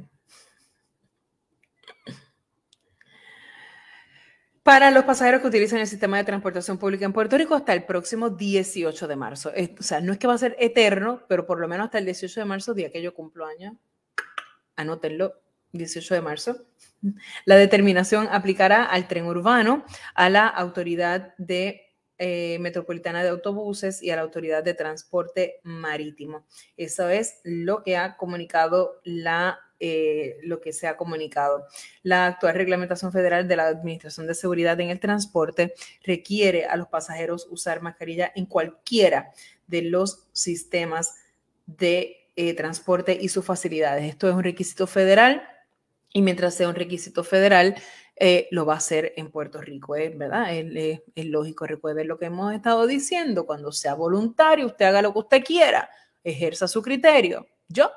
Para los pasajeros que utilizan el sistema de transportación pública en Puerto Rico hasta el próximo 18 de marzo. O sea, no es que va a ser eterno, pero por lo menos hasta el 18 de marzo, día que yo cumplo año. Anótenlo, 18 de marzo. La determinación aplicará al tren urbano, a la autoridad de eh, metropolitana de Autobuses y a la Autoridad de Transporte Marítimo. Eso es lo que ha comunicado la... Eh, lo que se ha comunicado. La actual reglamentación federal de la Administración de Seguridad en el Transporte requiere a los pasajeros usar mascarilla en cualquiera de los sistemas de eh, transporte y sus facilidades. Esto es un requisito federal y mientras sea un requisito federal, eh, lo va a hacer en Puerto Rico, eh, ¿verdad? Es, lógico, recuerden lo que hemos estado diciendo, cuando sea voluntario, usted haga lo que usted quiera, ejerza su criterio. Yo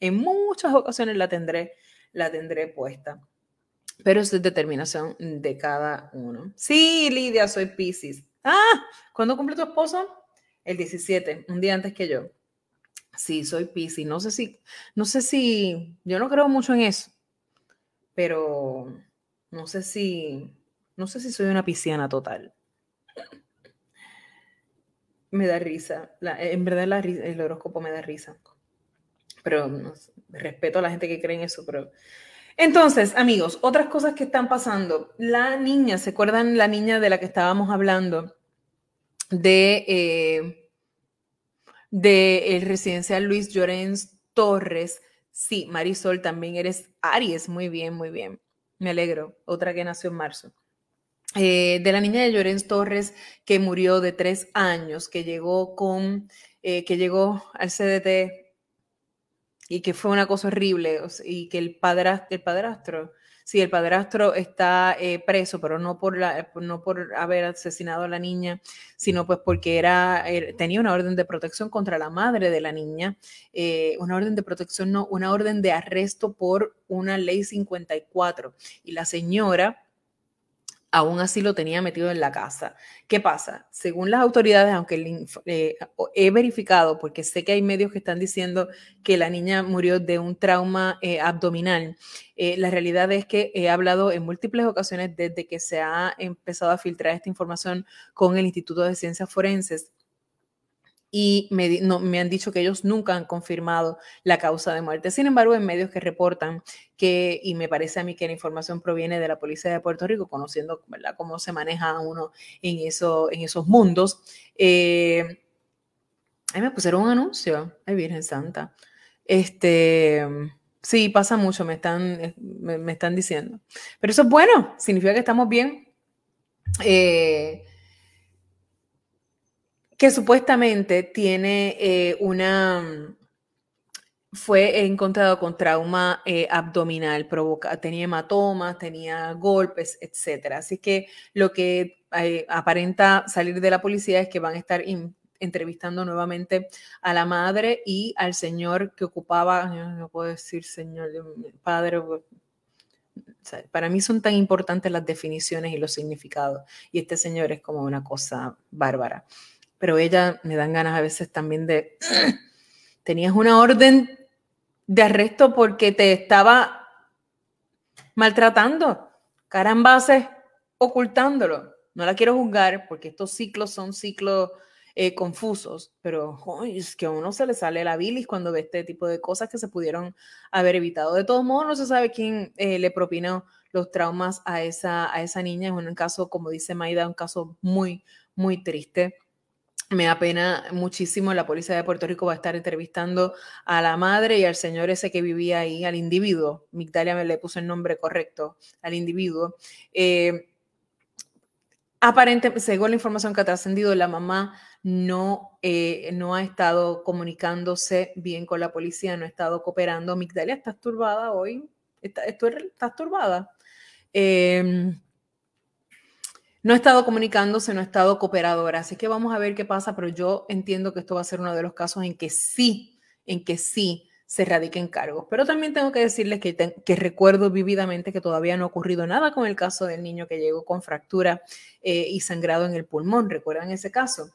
en muchas ocasiones la tendré, la tendré puesta. Pero es determinación de cada uno. Sí, Lidia, soy Pisces. Ah, ¿cuándo cumple tu esposo? El 17, un día antes que yo. Sí, soy Pisces. No sé si, no sé si, yo no creo mucho en eso, pero no sé si, no sé si soy una pisciana total. Me da risa. E, en verdad el horóscopo me da risa. Pero respeto a la gente que cree en eso, pero... Entonces, amigos, otras cosas que están pasando. La niña, ¿se acuerdan la niña de la que estábamos hablando? De, eh, de el residencial Luis Llorens Torres. Sí, Marisol, también eres Aries. Muy bien, muy bien. Me alegro, otra que nació en marzo. Eh, de la niña de Llorenz Torres que murió de tres años, que llegó con, eh, que llegó al CDT y que fue una cosa horrible y que el padrastro si el padrastro está eh, preso, pero no por, la, no por haber asesinado a la niña, sino pues porque era, er, tenía una orden de protección contra la madre de la niña, eh, una orden de protección, no, una orden de arresto por una ley 54. Y la señora aún así lo tenía metido en la casa. ¿Qué pasa? Según las autoridades, aunque eh, he verificado, porque sé que hay medios que están diciendo que la niña murió de un trauma eh, abdominal, eh, la realidad es que he hablado en múltiples ocasiones desde que se ha empezado a filtrar esta información con el Instituto de Ciencias Forenses y me, han dicho que ellos nunca han confirmado la causa de muerte. Sin embargo, en medios que reportan que, y me parece a mí que la información proviene de la Policía de Puerto Rico, conociendo ¿verdad? cómo se maneja uno en, eso, en esos mundos, eh, ahí me pusieron un anuncio, ay Virgen Santa. Este, sí, pasa mucho, me están, eh, me, me están diciendo. Pero eso es bueno, significa que estamos bien. Eh, que supuestamente tiene eh, una fue encontrado con trauma eh, abdominal, provoca, tenía hematomas, tenía golpes, etc. Así que lo que eh, aparenta salir de la policía es que van a estar entrevistando nuevamente a la madre y al señor que ocupaba, no puedo decir señor, padre, para mí son tan importantes las definiciones y los significados. Y este señor es como una cosa bárbara pero ella me dan ganas a veces también de, tenías una orden de arresto porque te estaba maltratando, base, ocultándolo. No la quiero juzgar porque estos ciclos son ciclos eh, confusos, pero es que a uno se le sale la bilis cuando ve este tipo de cosas que se pudieron haber evitado. De todos modos, no se sabe quién eh, le propinó los traumas a esa, a esa niña. Es un caso, como dice Maida, un caso muy, muy triste. Me da muchísimo, la policía de Puerto Rico va a estar entrevistando a la madre y al señor ese que vivía ahí, al individuo. Migdalia me le puso el nombre correcto, al individuo. Eh, aparentemente, según la información que ha trascendido, la mamá no, eh, no ha estado comunicándose bien con la policía, no ha estado cooperando. Migdalia, ¿estás turbada hoy? ¿Estás, estás turbada? Em, no ha estado comunicándose, no ha estado cooperadora, así que vamos a ver qué pasa, pero yo entiendo que esto va a ser uno de los casos en que sí, en que sí se radiquen cargos. Pero también tengo que decirles que, recuerdo vividamente que todavía no ha ocurrido nada con el caso del niño que llegó con fractura eh, y sangrado en el pulmón. ¿Recuerdan ese caso?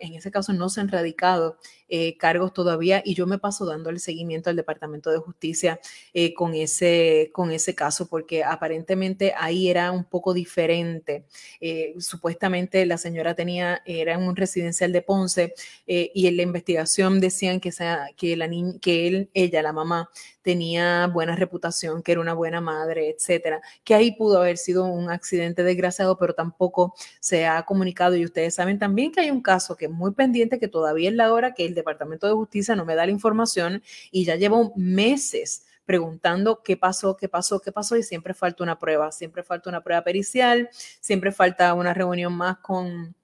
en ese caso no se han radicado eh, cargos todavía y yo me paso dando el seguimiento al Departamento de Justicia eh, con, ese, con ese caso porque aparentemente ahí era un poco diferente. Eh, supuestamente la señora tenía, era en un residencial de Ponce y en la investigación decían que, que, que él, ella, la mamá, tenía buena reputación, que era una buena madre, etcétera, que ahí pudo haber sido un accidente desgraciado, pero tampoco se ha comunicado. Y ustedes saben también que hay un caso que es muy pendiente, que todavía es la hora que el Departamento de Justicia no me da la información y ya llevo meses preguntando qué pasó, qué pasó, qué pasó, y siempre falta una prueba, siempre falta una prueba pericial, siempre falta una reunión más con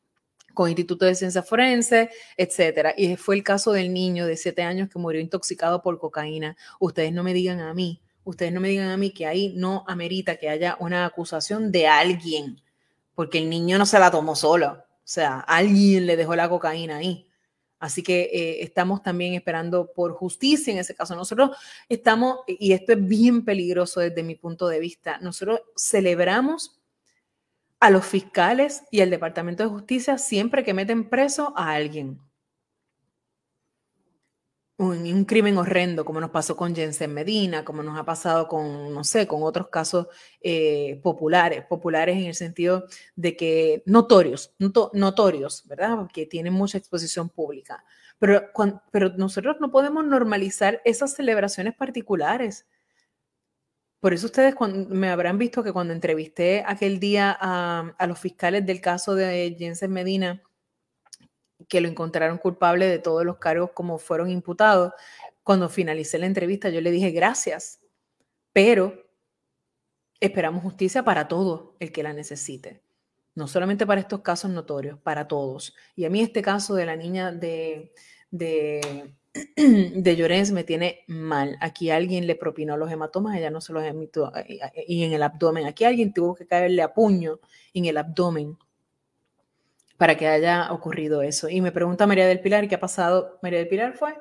con Instituto de Ciencia Forense, etcétera. Y fue el caso del niño de siete años que murió intoxicado por cocaína. Ustedes no me digan a mí, ustedes no me digan a mí que ahí no amerita que haya una acusación de alguien, porque el niño no se la tomó solo. O sea, alguien le dejó la cocaína ahí. Así que eh, estamos también esperando por justicia en ese caso. Nosotros estamos, y esto es bien peligroso desde mi punto de vista, nosotros celebramos a los fiscales y al Departamento de Justicia siempre que meten preso a alguien. Un, crimen horrendo, como nos pasó con Jensen Medina, como nos ha pasado con, no sé, con otros casos eh, populares, populares en el sentido de que notorios, notorios, ¿verdad? Porque tienen mucha exposición pública. Pero, pero nosotros no podemos normalizar esas celebraciones particulares. Por eso ustedes me habrán visto que cuando entrevisté aquel día a, los fiscales del caso de Jensen Medina, que lo encontraron culpable de todos los cargos como fueron imputados, cuando finalicé la entrevista yo le dije gracias, pero esperamos justicia para todo el que la necesite, no solamente para estos casos notorios, para todos. Y a mí este caso de la niña de de Llorens me tiene mal. Aquí alguien le propinó los hematomas, ella no se los emitió, y en el abdomen. Aquí alguien tuvo que caerle a puño en el abdomen para que haya ocurrido eso. Y me pregunta María del Pilar, ¿qué ha pasado? María del Pilar fue.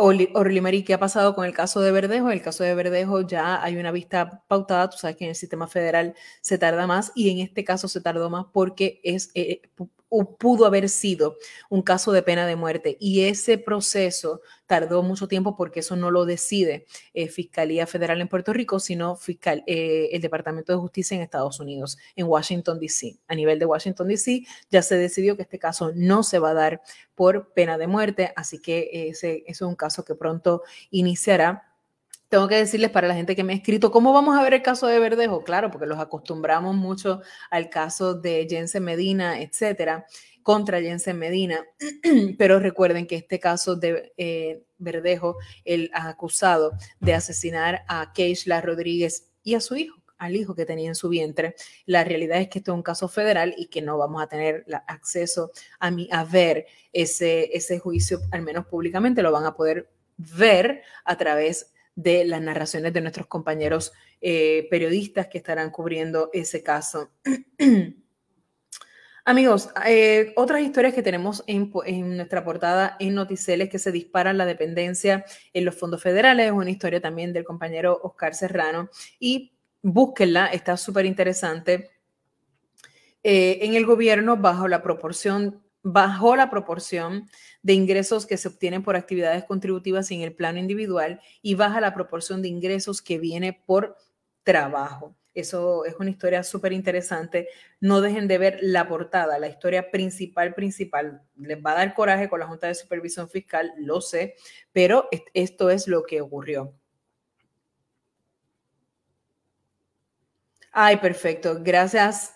Orly Marí, ¿qué ha pasado con el caso de Verdejo? El caso de Verdejo ya hay una vista pautada, tú sabes que en el sistema federal se tarda más y en este caso se tardó más porque es, eh, eh, pudo haber sido un caso de pena de muerte. Y ese proceso tardó mucho tiempo porque eso no lo decide eh, Fiscalía Federal en Puerto Rico, sino fiscal, eh, el Departamento de Justicia en Estados Unidos, en Washington, D.C. A nivel de Washington, D.C., ya se decidió que este caso no se va a dar por pena de muerte, así que ese es un caso que pronto iniciará tengo que decirles para la gente que me ha escrito, ¿cómo vamos a ver el caso de Verdejo? Claro, porque los acostumbramos mucho al caso de Jensen Medina, etcétera, contra Jensen Medina. Pero recuerden que este caso de eh, Verdejo, el acusado de asesinar a Keishla Rodríguez y a su hijo, al hijo que tenía en su vientre. La realidad es que esto es un caso federal y que no vamos a tener acceso a, ver ese, ese juicio, al menos públicamente, lo van a poder ver a través de de las narraciones de nuestros compañeros eh, periodistas que estarán cubriendo ese caso. Amigos, eh, otras historias que tenemos en, nuestra portada en es que se dispara la dependencia en los fondos federales, una historia también del compañero Oscar Serrano y búsquenla, está súper interesante. Eh, en el gobierno bajo la proporción, bajo la proporción de ingresos que se obtienen por actividades contributivas en el plano individual y baja la proporción de ingresos que viene por trabajo. Eso es una historia súper interesante. No dejen de ver la portada, la historia principal, principal. Les va a dar coraje con la Junta de Supervisión Fiscal, lo sé, pero esto es lo que ocurrió. Ay, perfecto. Gracias.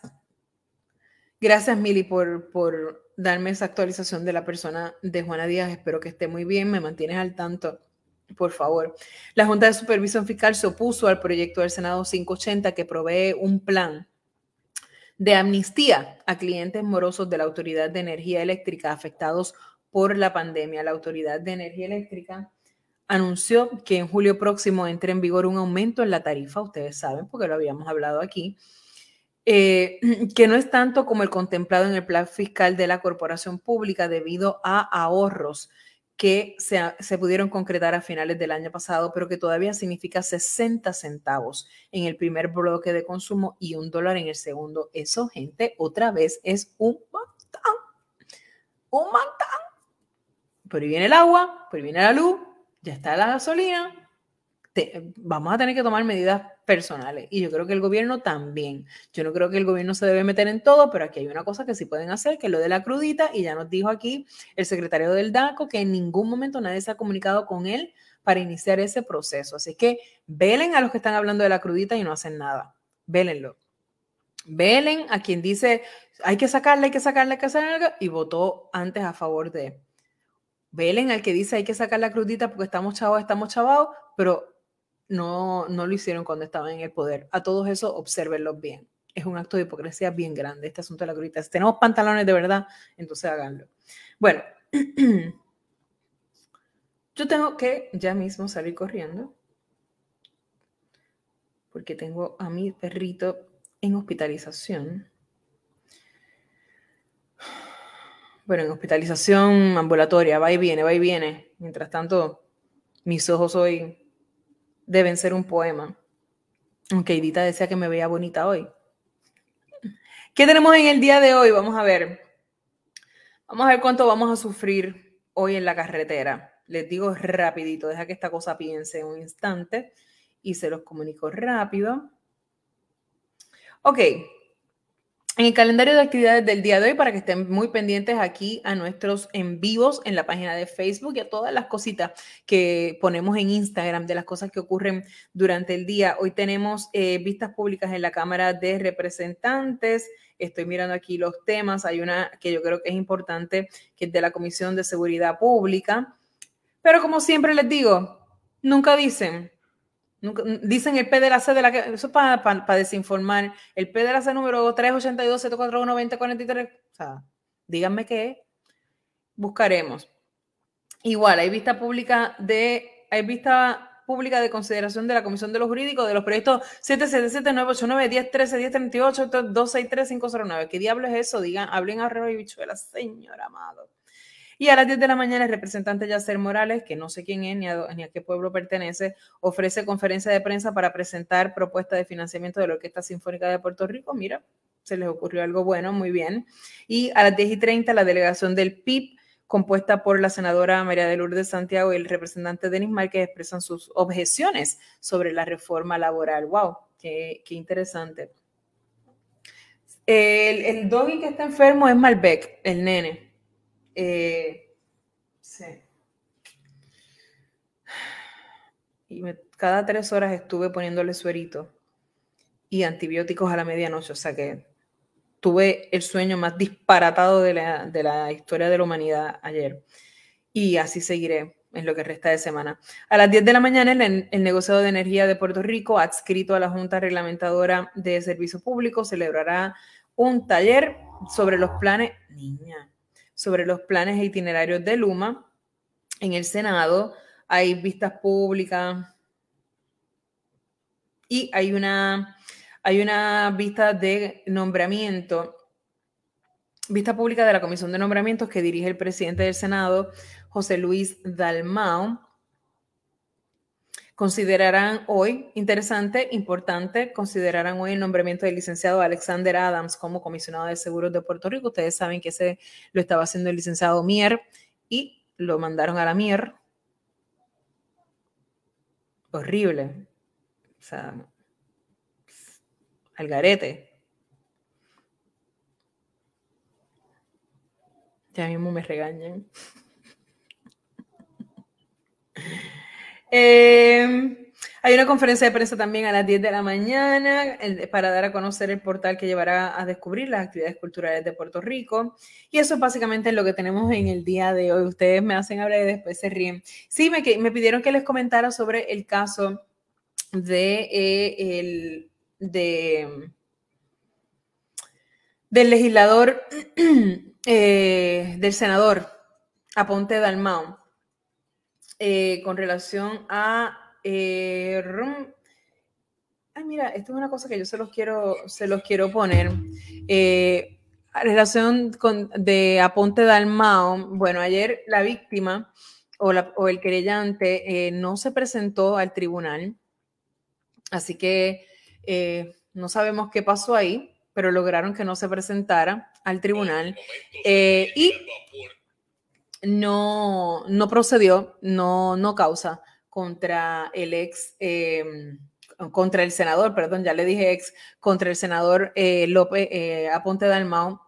Gracias, Mili, por, por darme esa actualización de la persona de Juana Díaz. Espero que esté muy bien, me mantienes al tanto. Por favor. La Junta de Supervisión Fiscal se opuso al proyecto del Senado 580 que provee un plan de amnistía a clientes morosos de la Autoridad de Energía Eléctrica afectados por la pandemia. La Autoridad de Energía Eléctrica anunció que en julio próximo entre en vigor un aumento en la tarifa, ustedes saben, porque lo habíamos hablado aquí, eh, que no es tanto como el contemplado en el plan fiscal de la corporación pública debido a ahorros que se, pudieron concretar a finales del año pasado, pero que todavía significa 60 centavos en el primer bloque de consumo y un dólar en el segundo. Eso, gente, otra vez es un montón. Un montón. Por ahí viene el agua, por ahí viene la luz, ya está la gasolina, vamos a tener que tomar medidas personales y yo creo que el gobierno también. Yo no creo que el gobierno se debe meter en todo, pero aquí hay una cosa que sí pueden hacer, que es lo de la crudita y ya nos dijo aquí el secretario del DACO que en ningún momento nadie se ha comunicado con él para iniciar ese proceso. Así que velen a los que están hablando de la crudita y no hacen nada. Vélenlo. Velen a quien dice hay que sacarla, hay que sacarla, hay que algo, y votó antes a favor de. Velen al que dice hay que sacar la crudita porque estamos chavos, estamos chavados, pero no, lo hicieron cuando estaban en el poder. A todos esos, observenlos bien. Es un acto de hipocresía bien grande este asunto de la grita Si tenemos pantalones de verdad, entonces háganlo. Bueno, yo tengo que ya mismo salir corriendo porque tengo a mi perrito en hospitalización. Bueno, en hospitalización ambulatoria, va y viene, va y viene. Mientras tanto, mis ojos hoy deben ser un poema. Aunque Edita decía que me veía bonita hoy. ¿Qué tenemos en el día de hoy? Vamos a ver. Vamos a ver cuánto vamos a sufrir hoy en la carretera. Les digo rapidito, deja que esta cosa piense un instante y se los comunico rápido. Ok, en el calendario de actividades del día de hoy para que estén muy pendientes aquí a nuestros en vivos en la página de Facebook y a todas las cositas que ponemos en Instagram de las cosas que ocurren durante el día. Hoy tenemos eh, vistas públicas en la Cámara de Representantes. Estoy mirando aquí los temas. Hay una que yo creo que es importante, que es de la Comisión de Seguridad Pública. Pero como siempre les digo, nunca dicen dicen el P de la C de la que. Eso es para desinformar. El P de la C número 382-741-2043. O sea, díganme qué es. Buscaremos. Igual, hay vista pública de. vista pública de consideración de la Comisión de los Jurídicos de los proyectos 777, 989, 1013, 1038, 263, 509. ¿Qué diablo es eso? Digan, hablen a y Bichuela, señor amado. Y a las 10 de la mañana, el representante Yacer Morales, que no sé quién es ni a, qué pueblo pertenece, ofrece conferencia de prensa para presentar propuesta de financiamiento de la Orquesta Sinfónica de Puerto Rico. Mira, se les ocurrió algo bueno, muy bien. Y a las 10 y 30, la delegación del PIB compuesta por la senadora María de Lourdes Santiago y el representante Denis Márquez expresan sus objeciones sobre la reforma laboral. ¡Wow! ¡Qué, interesante! El, el doggy que está enfermo es Malbec, el nene. Eh, y cada tres horas estuve poniéndole suerito y antibióticos a la medianoche, o sea que tuve el sueño más disparatado de la, historia de la humanidad ayer. Y así seguiré en lo que resta de semana. A las 10 de la mañana, el, el, negociado de energía de Puerto Rico, adscrito a la Junta Reglamentadora de servicios públicos celebrará un taller sobre los planes. Niña, sobre los planes e itinerarios de Luma en el Senado. Hay vistas públicas y hay una, hay una vista de nombramiento, vista pública de la Comisión de Nombramientos que dirige el presidente del Senado, José Luis Dalmao considerarán hoy interesante, importante, considerarán hoy el nombramiento del licenciado Alexander Adams como comisionado de seguros de Puerto Rico. Ustedes saben que ese lo estaba haciendo el licenciado Mier y lo mandaron a la Mier. Horrible. O sea, al garete. Ya mismo me regañan. Em, hay una conferencia de prensa también a las 10 de la mañana para dar a conocer el portal que llevará a descubrir las actividades culturales de Puerto Rico. Y eso es básicamente lo que tenemos en el día de hoy. Ustedes me hacen hablar y después se ríen. Sí, me, me pidieron que les comentara sobre el caso de eh, el del legislador eh, del senador Aponte Dalmau eh, con relación a... Eh, ay, mira, esto es una cosa que yo se los quiero, se los quiero poner. Eh, relación con, de Aponte Dalmao, bueno, ayer la víctima o, o el querellante no se presentó al tribunal, así que no sabemos qué pasó ahí, pero lograron que no se presentara al tribunal. y no, no procedió, no, no causa contra el ex, em, contra el senador, perdón, ya le dije ex, contra el senador eh, López eh, Aponte Dalmao,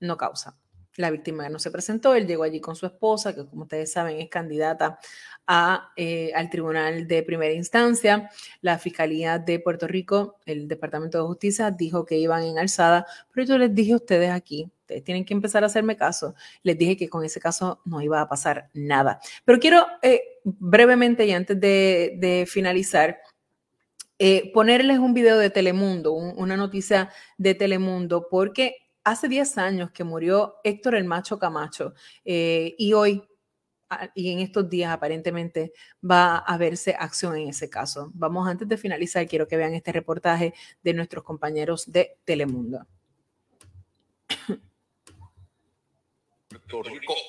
no causa. La víctima no se presentó, él llegó allí con su esposa, que como ustedes saben es candidata a, eh, al tribunal de primera instancia. La Fiscalía de Puerto Rico, el Departamento de Justicia, dijo que iban en alzada, pero yo les dije a ustedes aquí ustedes tienen que empezar a hacerme caso. Les dije que con ese caso no iba a pasar nada. Pero quiero eh, brevemente y antes de, finalizar, eh, ponerles un video de Telemundo, una noticia de Telemundo, porque hace 10 años que murió Héctor el Macho Camacho eh, y hoy y en estos días aparentemente va a verse acción en ese caso. Vamos, antes de finalizar, quiero que vean este reportaje de nuestros compañeros de Telemundo.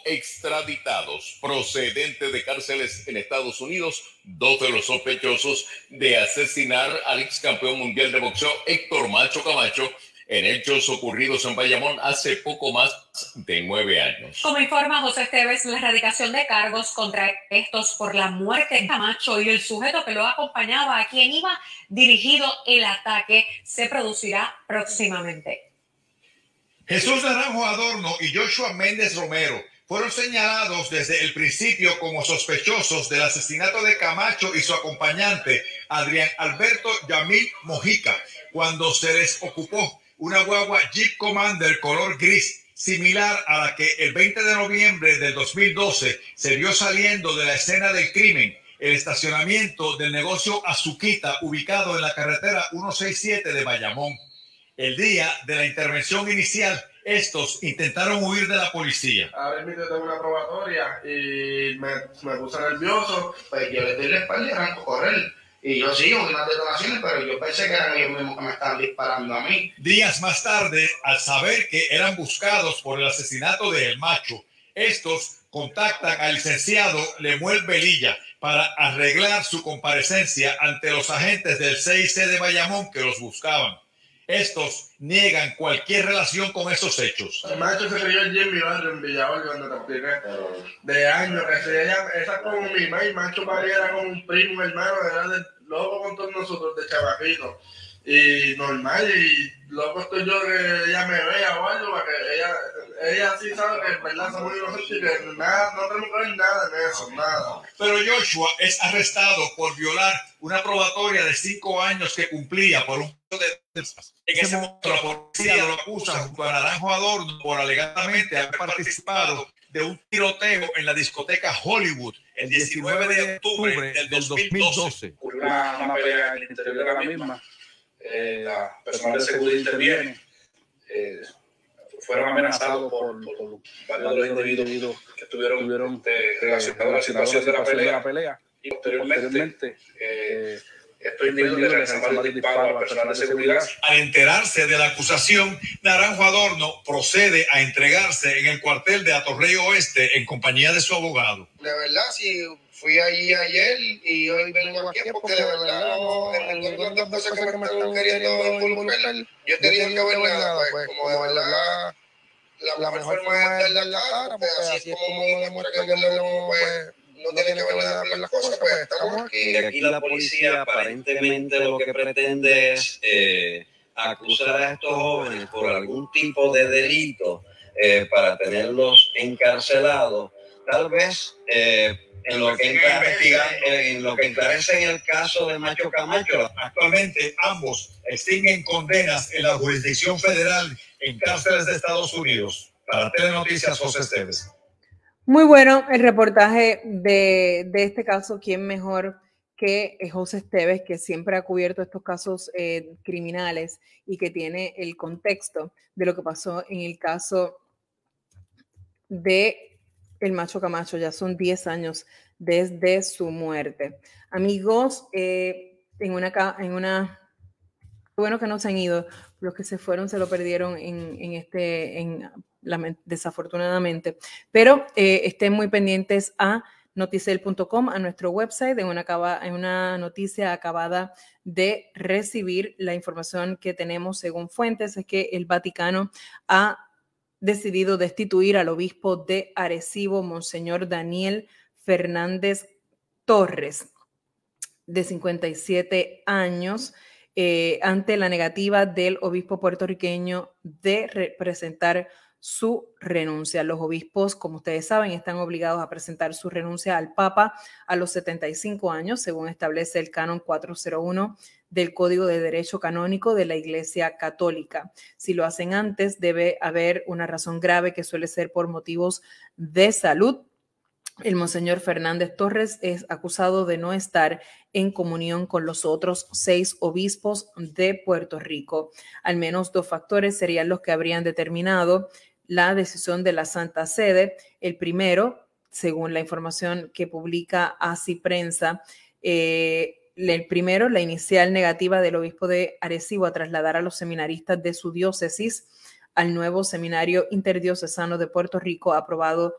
extraditados procedentes de cárceles en Estados Unidos, dos de los sospechosos de asesinar al ex campeón mundial de boxeo Héctor Macho Camacho en hechos ocurridos en Bayamón hace poco más de nueve años. Como informa José Esteves, la erradicación de cargos contra estos por la muerte de Camacho y el sujeto que lo acompañaba a quien iba dirigido el ataque se producirá próximamente. Jesús Naranjo Adorno y Joshua Méndez Romero fueron señalados desde el principio como sospechosos del asesinato de Camacho y su acompañante, Adrián Alberto Yamil Mojica, cuando se les ocupó una guagua Jeep Commander color gris, similar a la que el 20 de noviembre del 2012 se vio saliendo de la escena del crimen, el estacionamiento del negocio Azuquita, ubicado en la carretera 167 de Bayamón. El día de la intervención inicial, estos intentaron huir de la policía. una probatoria y me, nervioso, Y yo pero yo pensé que eran ellos mismos que me estaban disparando a mí. Días más tarde, al saber que eran buscados por el asesinato de El Macho, estos contactan al licenciado Lemuel velilla para arreglar su comparecencia ante los agentes del CIC de Bayamón que los buscaban. Estos niegan cualquier relación con esos hechos. El macho se crió en Jimmy barrio, en Villaorga, cuando te de años, que se ella, esa como mi mamá y Macho Padre era como un primo, hermano, era de, loco con todos nosotros, de chavajito y normal, y luego estoy yo que ella me vea o algo, para que ella, ella sí sabe que en verdad somos inocentes y que nada, no tenemos que ver nada de eso, nada. Pero Joshua es arrestado por violar una probatoria de cinco años que cumplía por un de en ese momento la policía lo acusa junto a Naranjo Adorno por alegadamente haber participado de un tiroteo en la discoteca Hollywood el 19 de octubre del 2012. Una, una pelea en el interior de la misma eh, la personal de seguridad interviene. Eh, fueron amenazados por, varios los individuos que estuvieron, este, relacionados, con la situación, de la, pelea. Y posteriormente eh, eh, Estoy en le disparo a personas de seguridad. Al enterarse de la acusación, Naranjo Adorno procede a entregarse en el cuartel de Atorrey Oeste en compañía de su abogado. De verdad, sí fui ahí ayer y hoy vengo aquí porque de verdad no, en el cosas que me están queriendo involucrar, yo quería que verdad, pues, pues, como de verdad, la, mejor forma es dar la cara, pues, así es como me muerte que no, pues, pues no tiene aquí. la policía aparentemente lo que pretende es eh, eh, acusar a estos jóvenes por algún tipo de delito eh, para tenerlos encarcelados. Tal vez en lo que, en lo que encarece en el caso de Macho Camacho. Actualmente ambos en condenas en la jurisdicción federal en cárceles de Estados Unidos. Para Telenoticias, José Esteves. Muy bueno el reportaje de, este caso, ¿quién mejor que eh, José Esteves, que siempre ha cubierto estos casos eh, criminales y que tiene el contexto de lo que pasó en el caso de el macho Camacho? Ya son 10 años desde su muerte. Amigos, eh, en una... En una bueno que no se han ido, los que se fueron se lo perdieron en, en este, en desafortunadamente. Pero eh, estén muy pendientes a noticel.com, a nuestro website, en una, una noticia acabada de recibir la información que tenemos según fuentes, es que el Vaticano ha decidido destituir al obispo de Arecibo, Monseñor Daniel Fernández Torres, de 57 años, eh, ante la negativa del obispo puertorriqueño de representar su renuncia. Los obispos, como ustedes saben, están obligados a presentar su renuncia al Papa a los 75 años, según establece el canon 401 del Código de Derecho Canónico de la Iglesia Católica. Si lo hacen antes, debe haber una razón grave que suele ser por motivos de salud. El monseñor Fernández Torres es acusado de no estar en comunión con los otros seis obispos de Puerto Rico. Al menos dos factores serían los que habrían determinado la decisión de la Santa Sede. El primero, según la información que publica Así Prensa, eh, el primero, la inicial negativa del obispo de Arecibo a trasladar a los seminaristas de su diócesis al nuevo seminario interdiocesano de Puerto Rico aprobado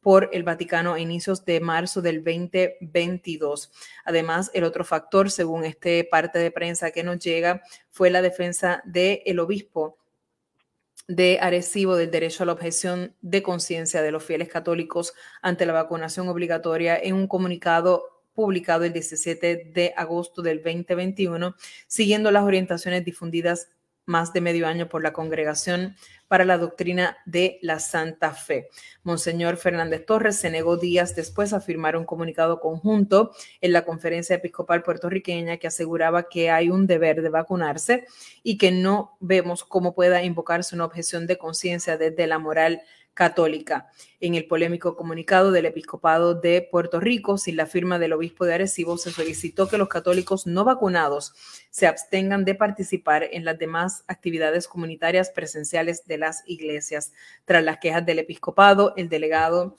por el Vaticano a inicios de marzo del 2022. Además, el otro factor, según este parte de prensa que nos llega, fue la defensa del el obispo de Arecibo del derecho a la objeción de conciencia de los fieles católicos ante la vacunación obligatoria en un comunicado publicado el 17 de agosto del 2021, siguiendo las orientaciones difundidas más de medio año por la Congregación para la Doctrina de la Santa Fe. Monseñor Fernández Torres se negó días después a firmar un comunicado conjunto en la Conferencia Episcopal Puertorriqueña que aseguraba que hay un deber de vacunarse y que no vemos cómo pueda invocarse una objeción de conciencia desde la moral Católica. En el polémico comunicado del Episcopado de Puerto Rico, sin la firma del obispo de Arecibo, se solicitó que los católicos no vacunados se abstengan de participar en las demás actividades comunitarias presenciales de las iglesias. Tras las quejas del Episcopado, el delegado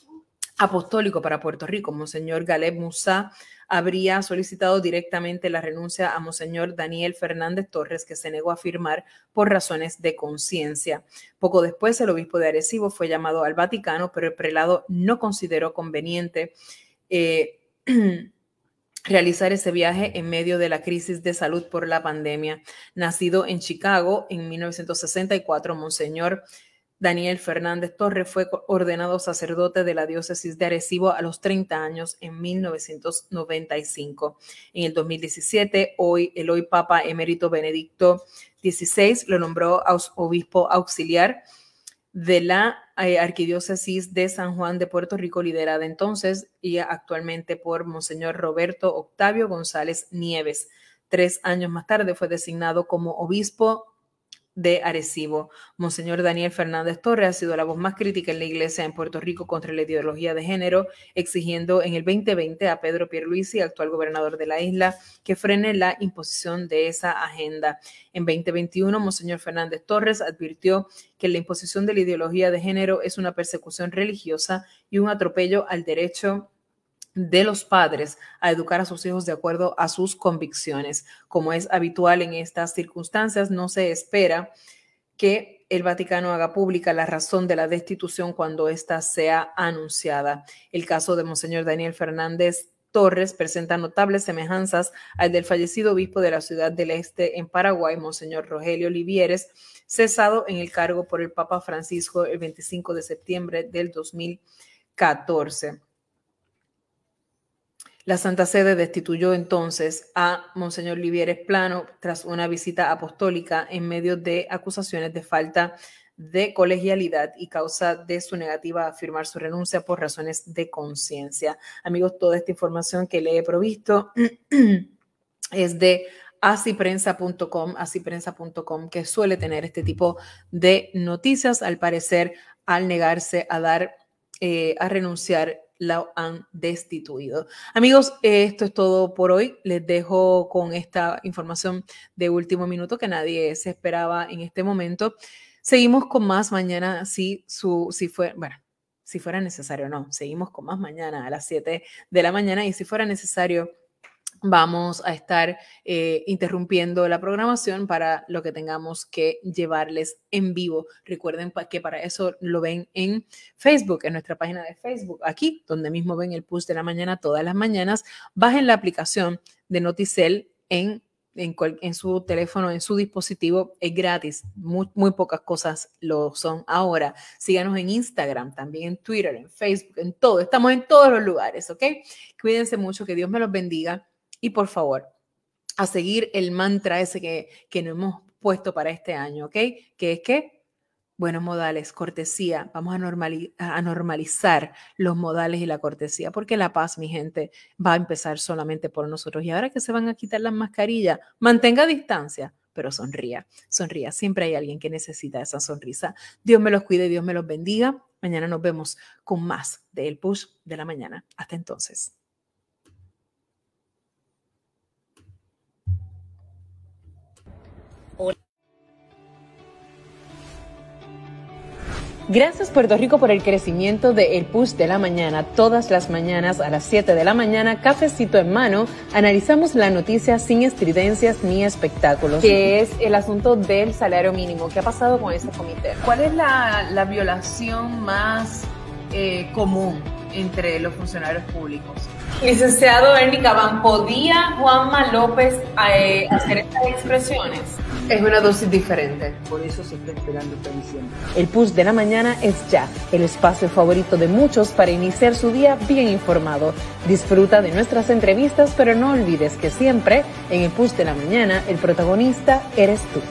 apostólico para Puerto Rico, Monseñor Galeb Musa, habría solicitado directamente la renuncia a Monseñor Daniel Fernández Torres, que se negó a firmar por razones de conciencia. Poco después, el obispo de Arecibo fue llamado al Vaticano, pero el prelado no consideró conveniente. Eh, realizar ese viaje en medio de la crisis de salud por la pandemia. Nacido en Chicago en 1964, Monseñor Daniel Fernández Torres fue ordenado sacerdote de la diócesis de Arecibo a los 30 años en 1995. En el 2017, hoy, el hoy Papa Emérito Benedicto XVI lo nombró obispo auxiliar de la eh, Arquidiócesis de San Juan de Puerto Rico, liderada entonces y actualmente por Monseñor Roberto Octavio González Nieves. Tres años más tarde fue designado como obispo de Arecibo. Monseñor Daniel Fernández Torres ha sido la voz más crítica en la iglesia en Puerto Rico contra la ideología de género, exigiendo en el 2020 a Pedro Pierluisi, actual gobernador de la isla, que frene la imposición de esa agenda. En 2021, Monseñor Fernández Torres advirtió que la imposición de la ideología de género es una persecución religiosa y un atropello al derecho de los padres a educar a sus hijos de acuerdo a sus convicciones. Como es habitual en estas circunstancias, no se espera que el Vaticano haga pública la razón de la destitución cuando ésta sea anunciada. El caso de Monseñor Daniel Fernández Torres presenta notables semejanzas al del fallecido obispo de la ciudad del Este en Paraguay, Monseñor Rogelio Olivieres, cesado en el cargo por el Papa Francisco el 25 de septiembre del 2014. La Santa Sede destituyó entonces a Monseñor Livieres Plano tras una visita apostólica en medio de acusaciones de falta de colegialidad y causa de su negativa a firmar su renuncia por razones de conciencia. Amigos, toda esta información que le he provisto es de asiprensa.com, asiprensa.com, que suele tener este tipo de noticias. Al parecer, al negarse a dar, eh, a renunciar la han destituido. Amigos, esto es todo por hoy. Les dejo con esta información de último minuto que nadie se esperaba en este momento. Seguimos con más mañana si, su, si fue, si fuera necesario, no. Seguimos con más mañana a las 7 de la mañana y si fuera necesario, vamos a estar eh, interrumpiendo la programación para lo que tengamos que llevarles en vivo. Recuerden que para eso lo ven en Facebook, en nuestra página de Facebook, aquí, donde mismo ven el push de la mañana todas las mañanas. Bajen la aplicación de Noticel en en, su teléfono, en su dispositivo, es gratis. Muy, muy, pocas cosas lo son ahora. Síganos en Instagram, también en Twitter, en Facebook, en todo. Estamos en todos los lugares, ¿ok? Cuídense mucho, que Dios me los bendiga. Y por favor, a seguir el mantra ese que, nos hemos puesto para este año, ¿ok? Que es que buenos modales, cortesía, vamos a, a, normalizar los modales y la cortesía, porque la paz, mi gente, va a empezar solamente por nosotros. Y ahora que se van a quitar las mascarillas, mantenga distancia, pero sonría, sonría. Siempre hay alguien que necesita esa sonrisa. Dios me los cuide, Dios me los bendiga. Mañana nos vemos con más de El Push de la Mañana. Hasta entonces. Gracias Puerto Rico por el crecimiento de El Push de la Mañana. Todas las mañanas a las 7 de la mañana, cafecito en mano, analizamos la noticia sin estridencias ni espectáculos. Que es el asunto del salario mínimo. ¿Qué ha pasado con ese comité? ¿Cuál es la, la violación más eh, común entre los funcionarios públicos? Licenciado Ernie Cabán, ¿podía Juanma López eh, hacer estas expresiones? Es una dosis diferente. Por eso se está esperando esta El push de la mañana es ya, el espacio favorito de muchos para iniciar su día bien informado. Disfruta de nuestras entrevistas, pero no olvides que siempre en el push de la mañana el protagonista eres tú.